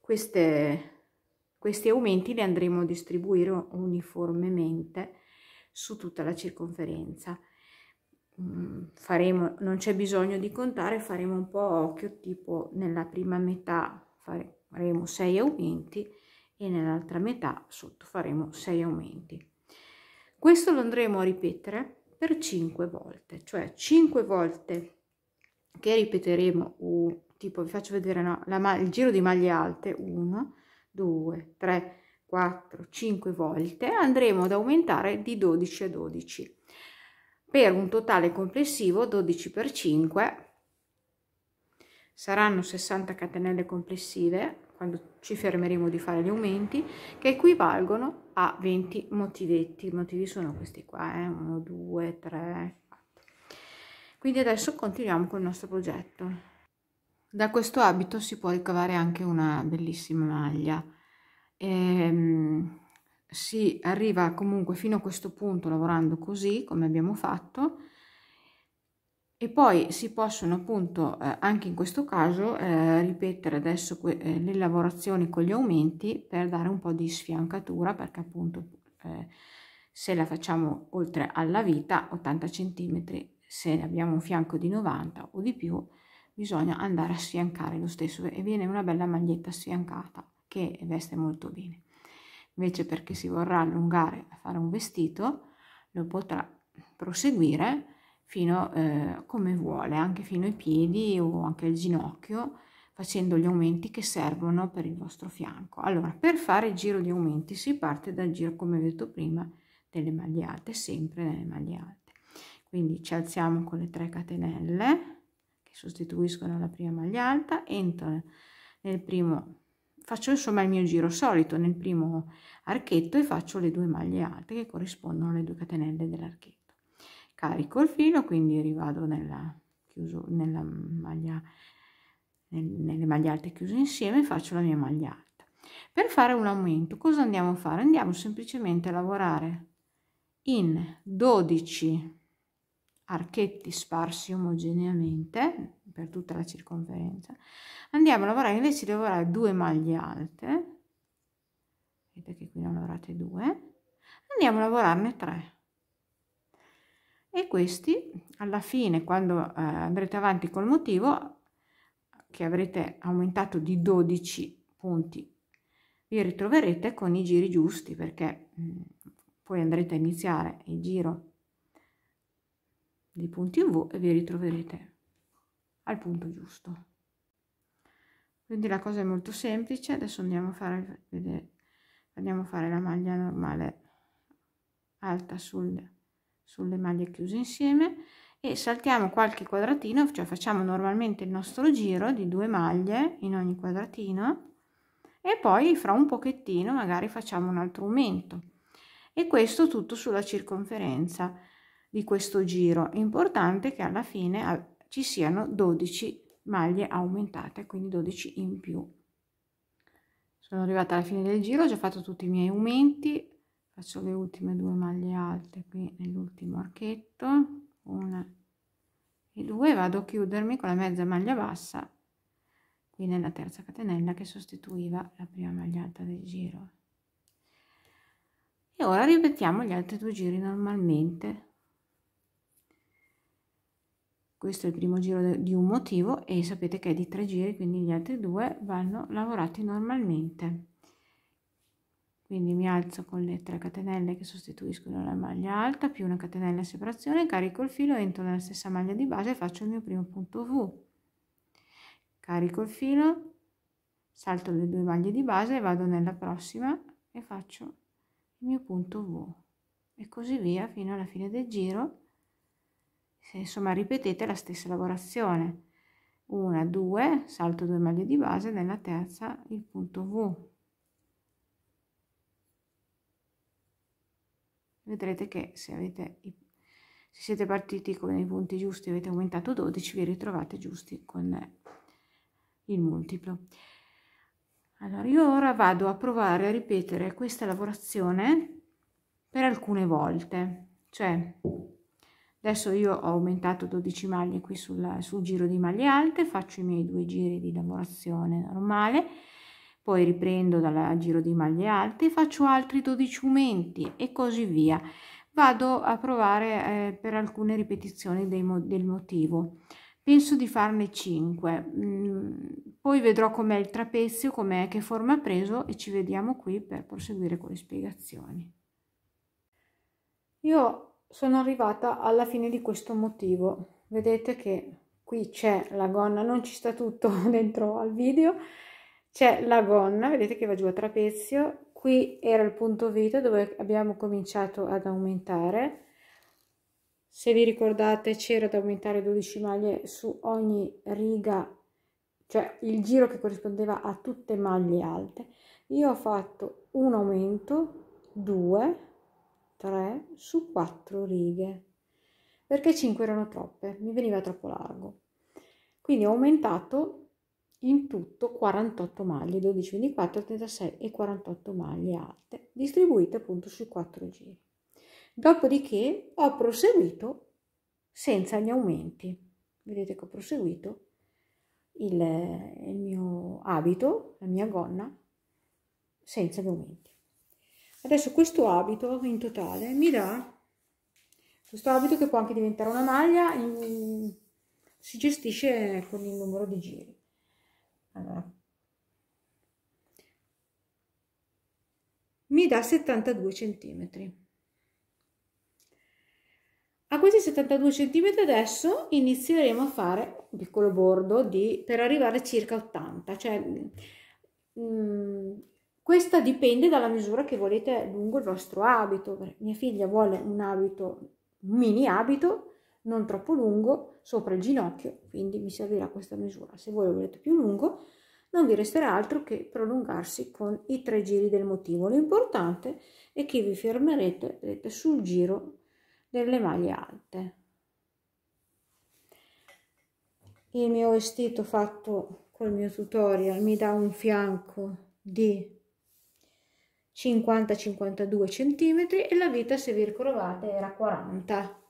queste questi aumenti li andremo a distribuire uniformemente su tutta la circonferenza. Mm, faremo, non c'è bisogno di contare, faremo un po' occhio, tipo nella prima metà faremo 6 aumenti e nell'altra metà sotto faremo 6 aumenti. Questo lo andremo a ripetere per 5 volte, cioè 5 volte che ripeteremo, uh, tipo vi faccio vedere no, la, il giro di maglie alte 1, 2, 3, 4, 5 volte, andremo ad aumentare di 12 a 12 per un totale complessivo 12 per 5 saranno 60 catenelle complessive quando ci fermeremo di fare gli aumenti che equivalgono a 20 motivetti i motivi sono questi qua 1 2 3 4 quindi adesso continuiamo con il nostro progetto da questo abito si può ricavare anche una bellissima maglia. E, ehm, si arriva comunque fino a questo punto lavorando così come abbiamo fatto e poi si possono appunto eh, anche in questo caso eh, ripetere adesso eh, le lavorazioni con gli aumenti per dare un po' di sfiancatura perché appunto eh, se la facciamo oltre alla vita 80 cm se abbiamo un fianco di 90 o di più bisogna andare a sfiancare lo stesso e viene una bella maglietta sfiancata che veste molto bene invece perché si vorrà allungare a fare un vestito lo potrà proseguire fino eh, come vuole anche fino ai piedi o anche al ginocchio facendo gli aumenti che servono per il vostro fianco allora per fare il giro di aumenti si parte dal giro come ho detto prima delle maglie alte sempre nelle maglie alte quindi ci alziamo con le 3 catenelle che sostituiscono la prima maglia alta, entro nel primo, faccio insomma il mio giro solito nel primo archetto e faccio le due maglie alte che corrispondono alle due catenelle dell'archetto. Carico il filo, quindi rivado nella, chiuso, nella maglia, nel, nelle maglie alte chiuse insieme faccio la mia maglia alta. Per fare un aumento, cosa andiamo a fare? Andiamo semplicemente a lavorare in 12 archetti sparsi omogeneamente per tutta la circonferenza andiamo a lavorare invece di lavorare due maglie alte vedete che qui ne ho lavorate due andiamo a lavorarne tre e questi alla fine quando eh, andrete avanti col motivo che avrete aumentato di 12 punti vi ritroverete con i giri giusti perché mh, mm, poi andrete a iniziare il giro dei punti V e vi ritroverete al punto giusto. Quindi la cosa è molto semplice, adesso andiamo a fare, andiamo a fare la maglia normale alta sul, sulle maglie chiuse insieme e saltiamo qualche quadratino, cioè facciamo normalmente il nostro giro di due maglie in ogni quadratino e poi fra un pochettino magari facciamo un altro aumento e questo tutto sulla circonferenza di questo giro importante che alla fine ah, ci siano 12 maglie aumentate quindi 12 in più sono arrivata alla fine del giro ho già fatto tutti i miei aumenti faccio le ultime due maglie alte qui nell'ultimo archetto una e due vado a chiudermi con la mezza maglia bassa qui nella terza catenella che sostituiva la prima maglia alta del giro e ora ripetiamo gli altri due giri normalmente questo è il primo giro di un motivo e sapete che è di tre giri quindi gli altri due vanno lavorati normalmente quindi mi alzo con le 3 catenelle che sostituiscono la maglia alta più una catenella a separazione carico il filo entro nella stessa maglia di base e faccio il mio primo punto v carico il filo salto le due maglie di base vado nella prossima e faccio il mio punto v e così via fino alla fine del giro insomma ripetete la stessa lavorazione una 2 salto 2 maglie di base nella terza il punto v vedrete che se avete se siete partiti con i punti giusti avete aumentato 12 vi ritrovate giusti con il multiplo allora io ora vado a provare a ripetere questa lavorazione per alcune volte cioè Adesso io ho aumentato 12 maglie qui sulla, sul giro di maglie alte, faccio i miei due giri di lavorazione normale, poi riprendo dal giro di maglie alte, faccio altri 12 aumenti e così via. Vado a provare eh, per alcune ripetizioni mo del motivo. Penso di farne 5, mm, poi vedrò com'è il trapezio, com'è che forma ha preso e ci vediamo qui per proseguire con le spiegazioni. Io sono arrivata alla fine di questo motivo vedete che qui c'è la gonna non ci sta tutto dentro al video c'è la gonna vedete che va giù a trapezio qui era il punto vita dove abbiamo cominciato ad aumentare se vi ricordate c'era da aumentare 12 maglie su ogni riga cioè il giro che corrispondeva a tutte maglie alte io ho fatto un aumento 2 3 su 4 righe, perché 5 erano troppe, mi veniva troppo largo. Quindi ho aumentato in tutto 48 maglie, 12, 24, 36 e 48 maglie alte, distribuite appunto sui 4 giri. Dopodiché ho proseguito senza gli aumenti. Vedete che ho proseguito il, il mio abito, la mia gonna, senza gli aumenti. Adesso questo abito in totale mi dà questo abito che può anche diventare una maglia, in, si gestisce con il numero di giri. Allora, mi dà 72 centimetri. A questi 72 centimetri adesso inizieremo a fare un piccolo bordo di, per arrivare a circa 80, cioè mh, mm, questa dipende dalla misura che volete lungo il vostro abito. Mia figlia vuole un abito, un mini abito, non troppo lungo, sopra il ginocchio, quindi mi servirà questa misura. Se voi lo volete più lungo, non vi resterà altro che prolungarsi con i tre giri del motivo. L'importante è che vi fermerete vedete, sul giro delle maglie alte. Il mio vestito fatto col mio tutorial mi dà un fianco di 50-52 cm e la vita, se vi ricordate, era 40.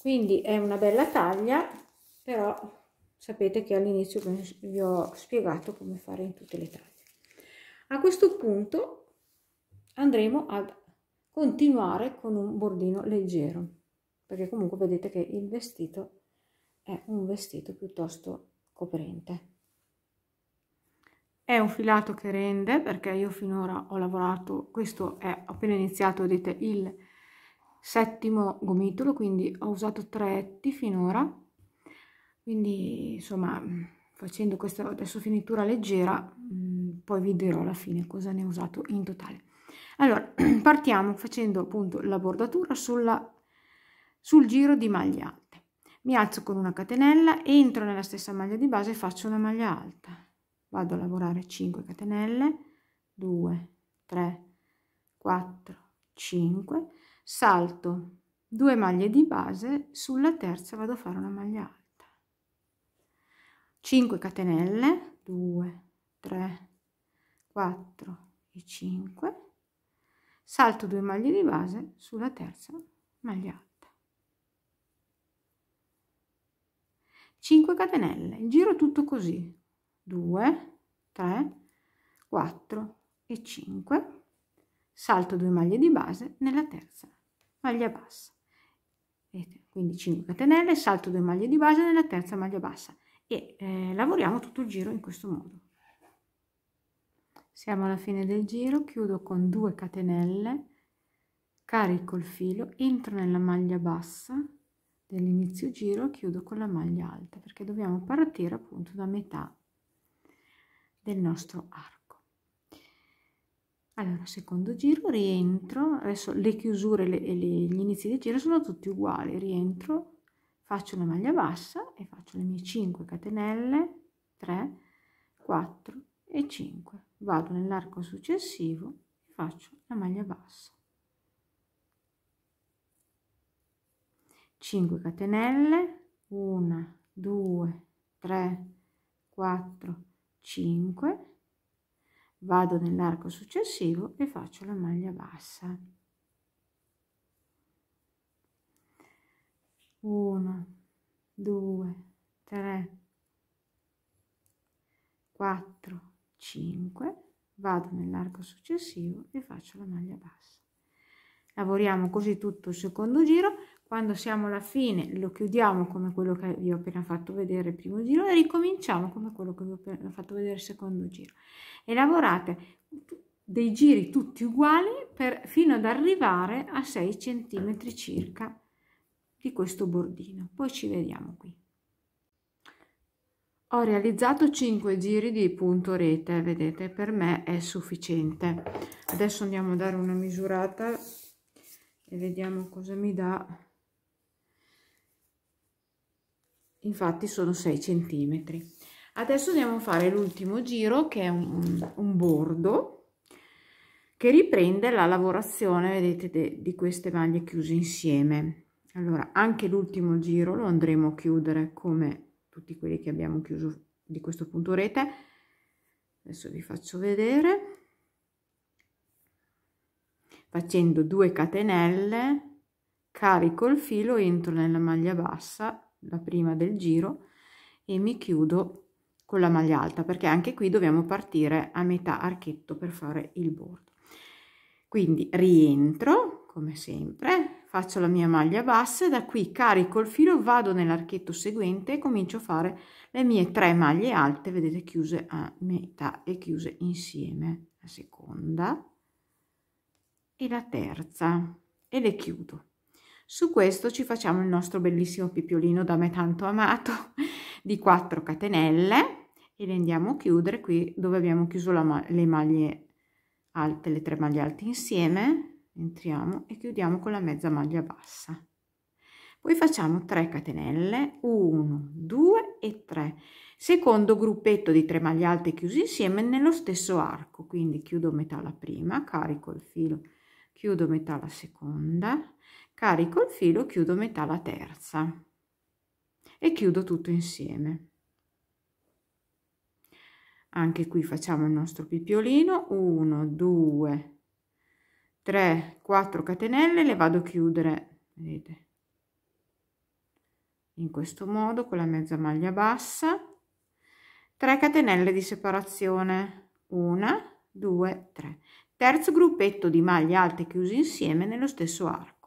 Quindi è una bella taglia, però sapete che all'inizio vi ho spiegato come fare in tutte le taglie. A questo punto andremo a continuare con un bordino leggero, perché comunque vedete che il vestito è un vestito piuttosto coprente. È un filato che rende perché io finora ho lavorato, questo è appena iniziato, vedete, il settimo gomitolo, quindi ho usato tre etti finora. Quindi, insomma, facendo questa adesso finitura leggera, mm, poi vi dirò alla fine cosa ne ho usato in totale. Allora, partiamo facendo appunto la bordatura sulla, sul giro di maglia alta. Mi alzo con una catenella, entro nella stessa maglia di base e faccio una maglia alta vado a lavorare 5 catenelle 2 3 4 5 salto 2 maglie di base sulla terza vado a fare una maglia alta 5 catenelle 2 3 4 e 5 salto 2 maglie di base sulla terza maglia alta 5 catenelle giro tutto così 2 3 4 e 5 salto 2 maglie di base nella terza maglia bassa quindi 5 catenelle salto 2 maglie di base nella terza maglia bassa e eh, lavoriamo tutto il giro in questo modo siamo alla fine del giro chiudo con 2 catenelle carico il filo entro nella maglia bassa dell'inizio giro chiudo con la maglia alta perché dobbiamo partire appunto da metà del nostro arco. Allora, secondo giro, rientro, adesso le chiusure e gli inizi di giro sono tutti uguali, rientro, faccio una maglia bassa e faccio le mie 5 catenelle, 3, 4 e 5. Vado nell'arco successivo e faccio la maglia bassa. 5 catenelle, 1, 2, 3, 4, 5 vado nell'arco successivo e faccio la maglia bassa 1 2 3 4 5 vado nell'arco successivo e faccio la maglia bassa lavoriamo così tutto il secondo giro quando siamo alla fine lo chiudiamo come quello che vi ho appena fatto vedere il primo giro e ricominciamo come quello che vi ho appena fatto vedere il secondo giro e lavorate dei giri tutti uguali per, fino ad arrivare a 6 cm circa di questo bordino poi ci vediamo qui ho realizzato 5 giri di punto rete vedete per me è sufficiente adesso andiamo a dare una misurata e vediamo cosa mi dà infatti sono 6 centimetri adesso andiamo a fare l'ultimo giro che è un, un, bordo che riprende la lavorazione vedete de, di queste maglie chiuse insieme allora anche l'ultimo giro lo andremo a chiudere come tutti quelli che abbiamo chiuso di questo punto rete adesso vi faccio vedere facendo 2 catenelle carico il filo entro nella maglia bassa la prima del giro e mi chiudo con la maglia alta perché anche qui dobbiamo partire a metà archetto per fare il bordo quindi rientro come sempre faccio la mia maglia bassa da qui carico il filo vado nell'archetto seguente e comincio a fare le mie tre maglie alte vedete chiuse a metà e chiuse insieme la seconda e la terza e le chiudo su questo ci facciamo il nostro bellissimo pippiolino da me tanto amato di 4 catenelle e le andiamo a chiudere qui dove abbiamo chiuso ma le maglie alte, le tre maglie alte insieme, entriamo e chiudiamo con la mezza maglia bassa. Poi facciamo 3 catenelle, 1, 2 e 3. Secondo gruppetto di 3 maglie alte chiusi insieme nello stesso arco, quindi chiudo metà la prima, carico il filo, chiudo metà la seconda, carico il filo chiudo metà la terza e chiudo tutto insieme anche qui facciamo il nostro pippiolino 1 2 3 4 catenelle le vado a chiudere vedete in questo modo con la mezza maglia bassa 3 catenelle di separazione 1 2 3 terzo gruppetto di maglie alte chiusi insieme nello stesso arco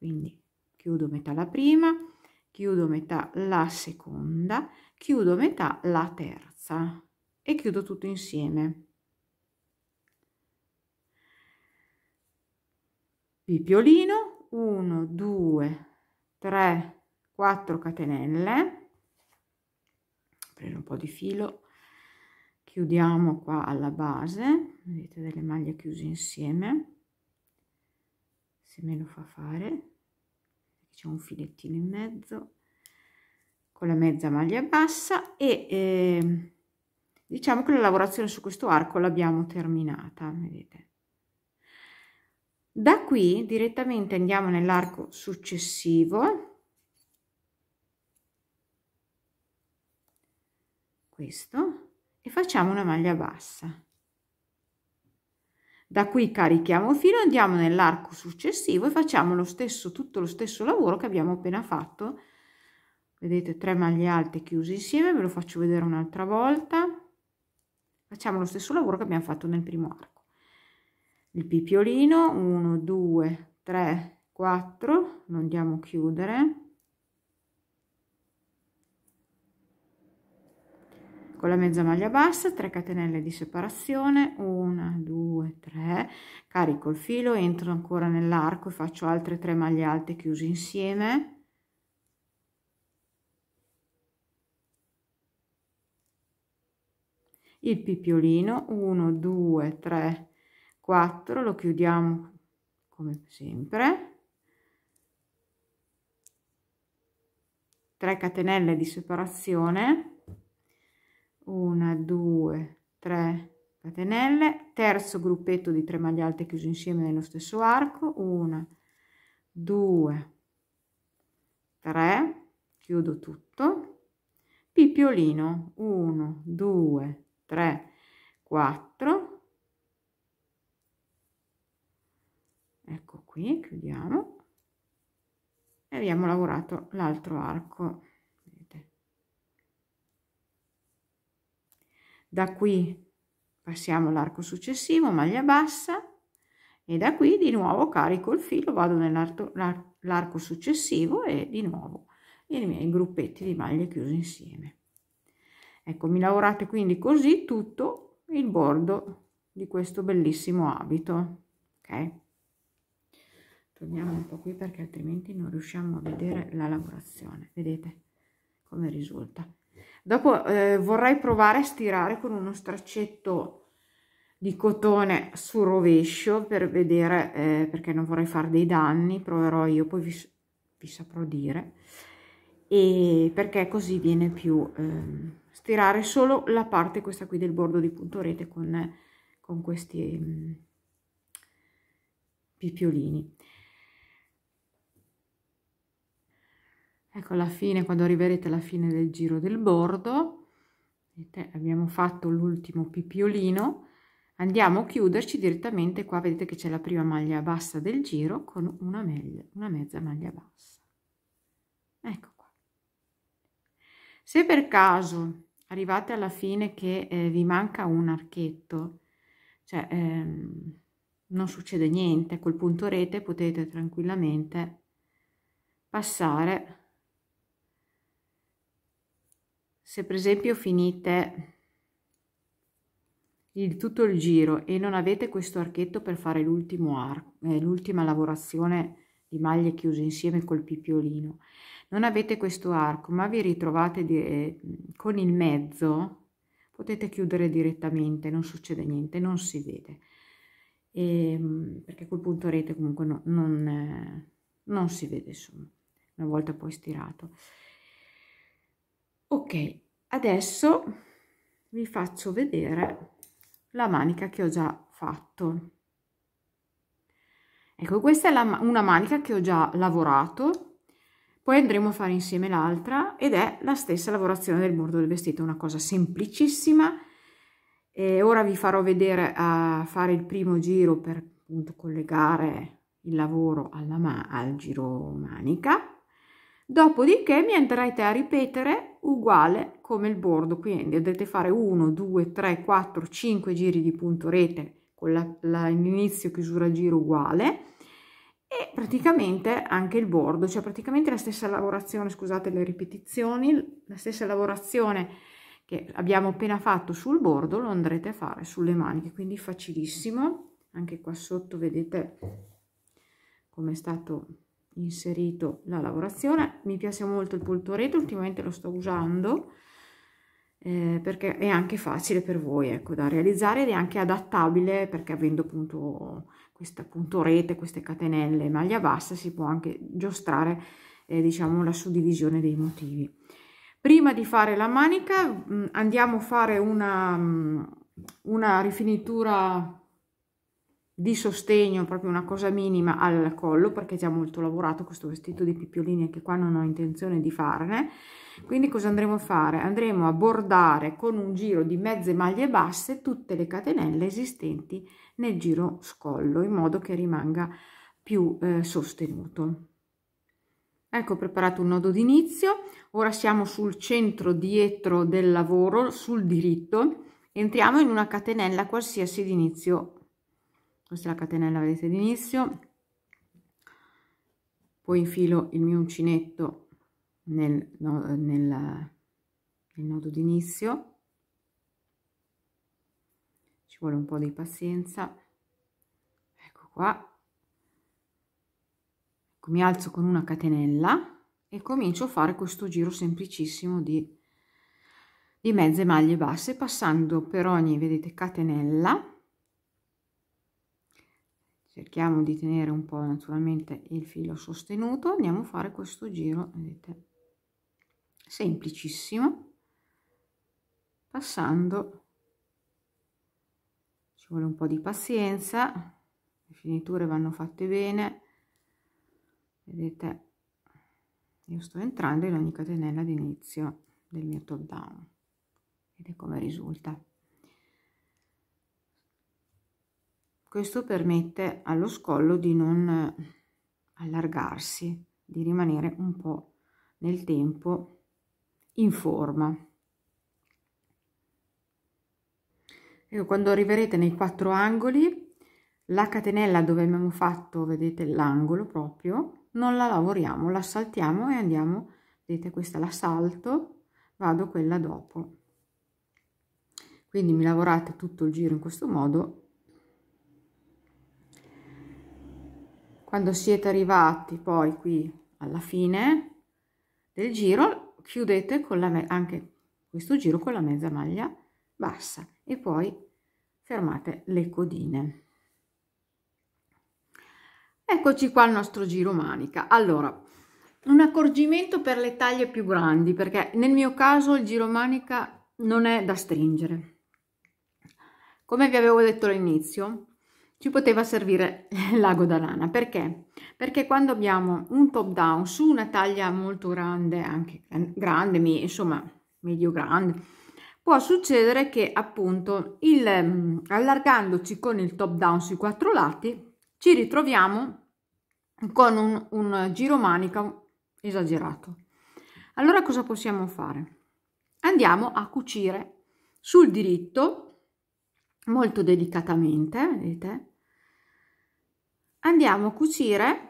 quindi chiudo metà la prima chiudo metà la seconda chiudo metà la terza e chiudo tutto insieme pipiolino 1 2 3 4 catenelle prendo un po di filo chiudiamo qua alla base vedete delle maglie chiuse insieme se me lo fa fare c'è un filettino in mezzo con la mezza maglia bassa e eh, diciamo che la lavorazione su questo arco l'abbiamo terminata vedete da qui direttamente andiamo nell'arco successivo questo e facciamo una maglia bassa da qui carichiamo il filo, andiamo nell'arco successivo e facciamo lo stesso, tutto lo stesso lavoro che abbiamo appena fatto. Vedete tre maglie alte chiuse insieme, ve lo faccio vedere un'altra volta. Facciamo lo stesso lavoro che abbiamo fatto nel primo arco. Il picchiolino 1, 2, 3, 4, lo andiamo a chiudere. con la mezza maglia bassa 3 catenelle di separazione 1 2 3 carico il filo entro ancora nell'arco e faccio altre 3 maglie alte chiuse insieme il pippiolino 1 2 3 4 lo chiudiamo come sempre 3 catenelle di separazione una, due, tre catenelle, terzo gruppetto di 3 maglie alte chiuso insieme nello stesso arco, una, due, tre, chiudo tutto, pippiolino, 1, 2, 3, 4, ecco qui, chiudiamo, e abbiamo lavorato l'altro arco Da qui passiamo all'arco successivo, maglia bassa e da qui di nuovo carico il filo, vado nell'arco successivo e di nuovo i miei gruppetti di maglie chiusi insieme. Ecco, mi lavorate quindi così tutto il bordo di questo bellissimo abito, ok? Torniamo un po' qui perché altrimenti non riusciamo a vedere la lavorazione, vedete come risulta. Dopo eh, vorrei provare a stirare con uno straccetto di cotone su rovescio per vedere, eh, perché non vorrei fare dei danni, proverò io, poi vi, vi saprò dire, e perché così viene più eh, stirare solo la parte questa qui del bordo di punto rete con, con questi mh, mm, picciolini. ecco alla fine quando arriverete alla fine del giro del bordo vedete, abbiamo fatto l'ultimo pipiolino andiamo a chiuderci direttamente qua vedete che c'è la prima maglia bassa del giro con una, maglia, una mezza maglia bassa ecco qua se per caso arrivate alla fine che eh, vi manca un archetto cioè ehm, non succede niente a quel punto rete potete tranquillamente passare se per esempio finite il, tutto il giro e non avete questo archetto per fare l'ultimo arco eh, l'ultima lavorazione di maglie chiuse insieme col pippiolino non avete questo arco ma vi ritrovate di, eh, con il mezzo potete chiudere direttamente non succede niente non si vede e, ehm, perché quel punto rete comunque no, non, eh, non si vede insomma una volta poi stirato ok adesso vi faccio vedere la manica che ho già fatto ecco questa è la, una manica che ho già lavorato poi andremo a fare insieme l'altra ed è la stessa lavorazione del bordo del vestito una cosa semplicissima e ora vi farò vedere a fare il primo giro per appunto collegare il lavoro alla ma al giro manica Dopodiché mi andrete a ripetere uguale come il bordo, quindi andrete a fare 1, 2, 3, 4, 5 giri di punto rete con l'inizio chiusura giro uguale e praticamente anche il bordo, cioè praticamente la stessa lavorazione, scusate le ripetizioni, la stessa lavorazione che abbiamo appena fatto sul bordo lo andrete a fare sulle maniche, quindi facilissimo, anche qua sotto vedete come è stato inserito la lavorazione mi piace molto il poltoretto ultimamente lo sto usando eh, perché è anche facile per voi ecco da realizzare ed è anche adattabile perché avendo appunto questa appunto rete queste catenelle maglia bassa si può anche giostrare eh, diciamo la suddivisione dei motivi prima di fare la manica mm, andiamo a fare una mm, una rifinitura di sostegno, proprio una cosa minima al collo perché è già molto lavorato questo vestito di pippiolini anche qua non ho intenzione di farne quindi cosa andremo a fare? andremo a bordare con un giro di mezze maglie basse tutte le catenelle esistenti nel giro scollo in modo che rimanga più eh, sostenuto ecco ho preparato un nodo d'inizio ora siamo sul centro dietro del lavoro sul diritto entriamo in una catenella qualsiasi di inizio questa è la catenella vedete d'inizio poi infilo il mio uncinetto nel, no, nel, nel nodo d'inizio ci vuole un po' di pazienza ecco qua ecco, mi alzo con una catenella e comincio a fare questo giro semplicissimo di, di mezze maglie basse passando per ogni vedete catenella cerchiamo di tenere un po' naturalmente il filo sostenuto andiamo a fare questo giro vedete semplicissimo passando ci vuole un po' di pazienza le finiture vanno fatte bene vedete io sto entrando in ogni catenella d'inizio del mio top down ed è come risulta Questo permette allo scollo di non eh, allargarsi, di rimanere un po' nel tempo in forma. E quando arriverete nei quattro angoli, la catenella dove abbiamo fatto, vedete l'angolo proprio, non la lavoriamo, la saltiamo e andiamo, vedete questa la salto, vado quella dopo. Quindi mi lavorate tutto il giro in questo modo Quando siete arrivati poi qui alla fine del giro, chiudete con la anche questo giro con la mezza maglia bassa e poi fermate le codine. Eccoci qua il nostro giro manica. Allora, un accorgimento per le taglie più grandi, perché nel mio caso il giro manica non è da stringere. Come vi avevo detto all'inizio, ci poteva servire l'ago da lana. Perché? Perché quando abbiamo un top down su una taglia molto grande, anche grande, insomma medio grande, può succedere che appunto il, mm, allargandoci con il top down sui quattro lati ci ritroviamo con un, un giro manica esagerato. Allora cosa possiamo fare? Andiamo a cucire sul diritto molto delicatamente, vedete? andiamo a cucire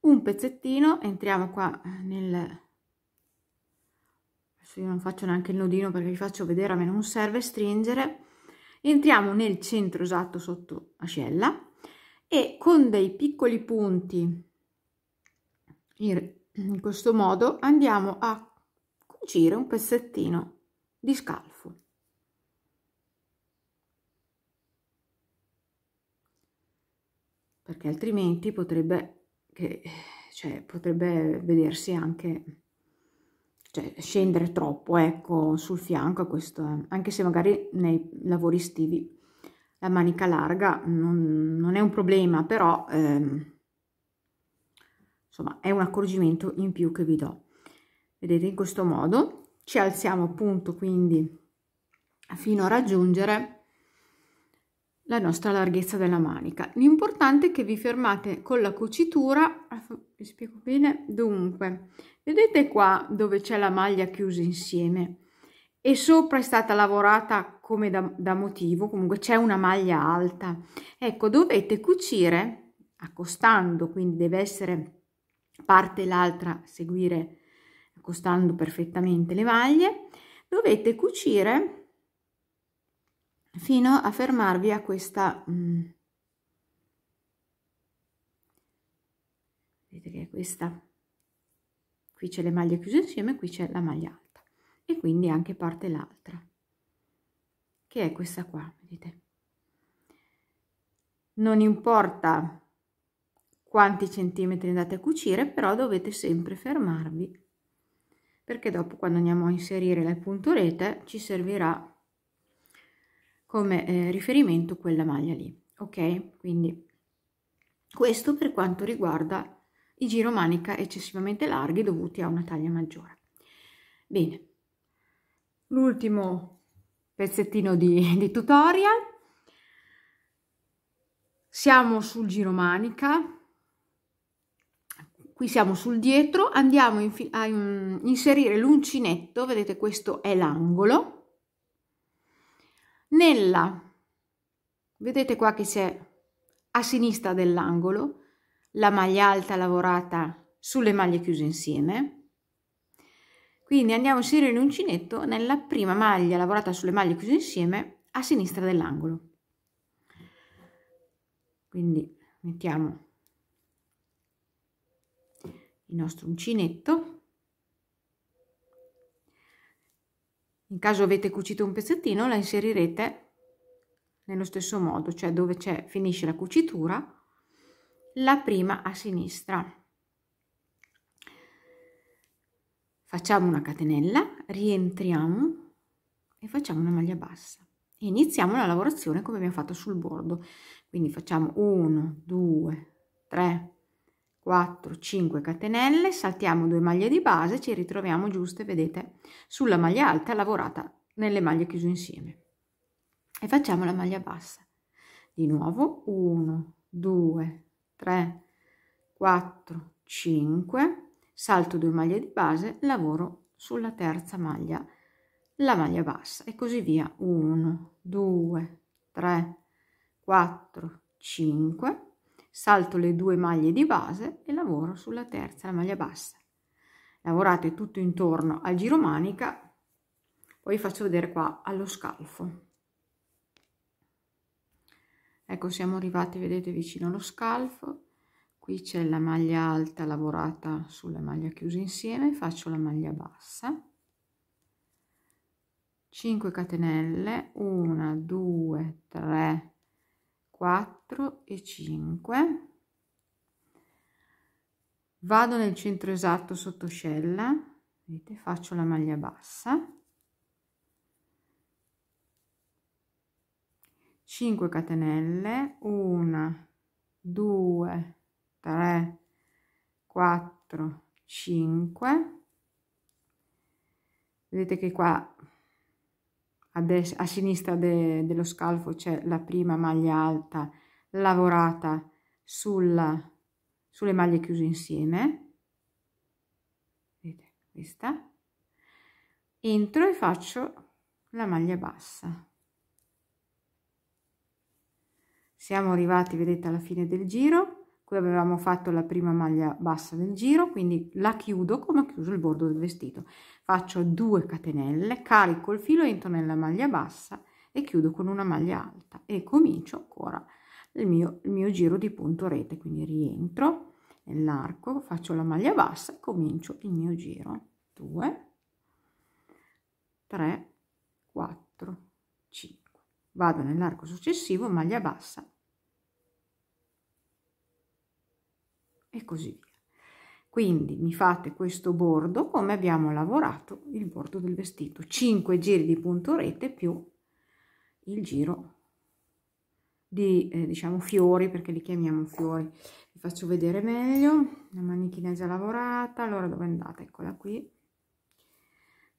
un pezzettino entriamo qua eh, nel adesso io non faccio neanche il nodino perché vi faccio vedere a me non serve stringere entriamo nel centro esatto sotto ascella e con dei piccoli punti in questo modo andiamo a cucire un pezzettino di scalfo perché altrimenti potrebbe, che, cioè, potrebbe vedersi anche cioè, scendere troppo ecco, sul fianco, questo, anche se magari nei lavori estivi la manica larga non, non è un problema, però ehm, insomma è un accorgimento in più che vi do. Vedete in questo modo ci alziamo appunto quindi fino a raggiungere la nostra larghezza della manica. L'importante è che vi fermate con la cucitura, vi ah, spiego bene, dunque, vedete qua dove c'è la maglia chiusa insieme e sopra è stata lavorata come da, da motivo, comunque c'è una maglia alta. Ecco, dovete cucire accostando, quindi deve essere parte l'altra seguire accostando perfettamente le maglie, dovete cucire fino a fermarvi a questa mm, vedete che è questa qui c'è le maglie chiuse insieme qui c'è la maglia alta e quindi anche parte l'altra che è questa qua vedete non importa quanti centimetri andate a cucire però dovete sempre fermarvi perché dopo quando andiamo a inserire le punto ci servirà come eh, riferimento quella maglia lì ok quindi questo per quanto riguarda i giro manica eccessivamente larghi dovuti a una taglia maggiore bene l'ultimo pezzettino di, di tutorial siamo sul giro manica qui siamo sul dietro andiamo a inserire l'uncinetto vedete questo è l'angolo nella, vedete qua che c'è a sinistra dell'angolo, la maglia alta lavorata sulle maglie chiuse insieme. Quindi andiamo a inserire uncinetto nella prima maglia lavorata sulle maglie chiuse insieme a sinistra dell'angolo. Quindi mettiamo il nostro uncinetto In caso avete cucito un pezzettino la inserirete nello stesso modo, cioè dove c'è finisce la cucitura, la prima a sinistra. Facciamo una catenella, rientriamo e facciamo una maglia bassa. Iniziamo la lavorazione come abbiamo fatto sul bordo. Quindi facciamo 1, 2, 3, 4, 5 catenelle, saltiamo due maglie di base, ci ritroviamo giuste, vedete, sulla maglia alta lavorata nelle maglie chiuse insieme. E facciamo la maglia bassa. Di nuovo 1, 2, 3, 4, 5, salto due maglie di base, lavoro sulla terza maglia, la maglia bassa e così via. 1, 2, 3, 4, 5 salto le due maglie di base e lavoro sulla terza, la maglia bassa. Lavorate tutto intorno al giro manica, poi faccio vedere qua allo scalfo. Ecco, siamo arrivati, vedete, vicino allo scalfo. Qui c'è la maglia alta lavorata sulla maglia chiusa insieme, faccio la maglia bassa. 5 catenelle, 1, 2, 3, 4 e 5 vado nel centro esatto sottoscella vedete faccio la maglia bassa 5 catenelle 1 2 3 4 5 vedete che qua a, a sinistra de- dello scalfo c'è la prima maglia alta lavorata sulla, sulle maglie chiuse insieme vedete questa entro e faccio la maglia bassa siamo arrivati vedete alla fine del giro qui avevamo fatto la prima maglia bassa del giro quindi la chiudo come ho chiuso il bordo del vestito faccio 2 catenelle carico il filo entro nella maglia bassa e chiudo con una maglia alta e comincio ancora il mio, il mio giro di punto rete quindi rientro nell'arco faccio la maglia bassa e comincio il mio giro 2 3 4 5 vado nell'arco successivo maglia bassa e così via. Quindi mi fate questo bordo come abbiamo lavorato il bordo del vestito, 5 giri di punto rete più il giro di eh, diciamo fiori perché li chiamiamo fiori vi faccio vedere meglio la manichina è già lavorata allora dove è andata eccola qui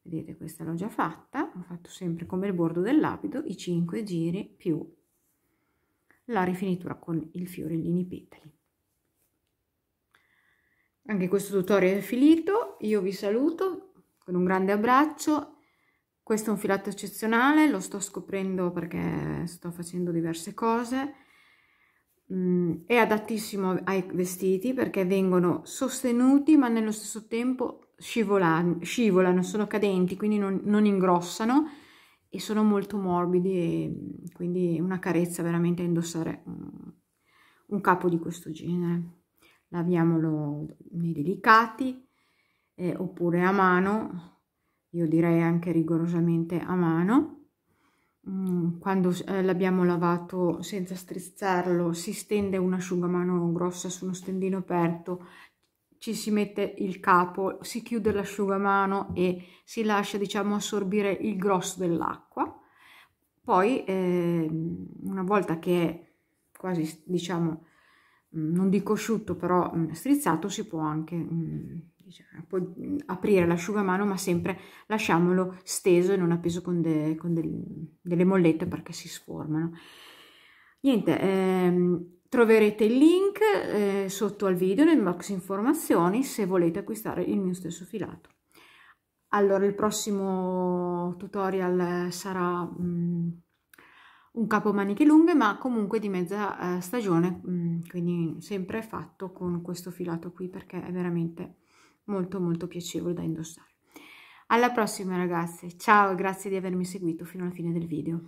vedete questa l'ho già fatta ho fatto sempre come il bordo dell'abito i 5 giri più la rifinitura con il fiorellini petali anche questo tutorial è finito, io vi saluto con un grande abbraccio, questo è un filato eccezionale, lo sto scoprendo perché sto facendo diverse cose, mm, è adattissimo ai vestiti perché vengono sostenuti ma nello stesso tempo scivolano, scivolano sono cadenti quindi non, non ingrossano e sono molto morbidi e quindi una carezza veramente indossare un, un capo di questo genere laviamolo nei delicati eh, oppure a mano, io direi anche rigorosamente a mano. Mm, quando eh, l'abbiamo lavato senza strizzarlo si stende un asciugamano grossa su uno stendino aperto ci si mette il capo, si chiude l'asciugamano e si lascia diciamo assorbire il grosso dell'acqua. Poi eh, una volta che è quasi diciamo Mm, non dico asciutto, però mm, strizzato, si può anche diciamo, aprire l'asciugamano, ma sempre lasciamolo steso e non appeso con, de, con del, delle mollette perché si sformano. Niente, ehm, troverete il link eh, sotto al video nel box informazioni se volete acquistare il mio stesso filato. Allora, il prossimo tutorial sarà... Mh, un capo maniche lunghe ma comunque di mezza eh, stagione mm, quindi sempre fatto con questo filato qui perché è veramente molto molto piacevole da indossare alla prossima ragazze ciao grazie di avermi seguito fino alla fine del video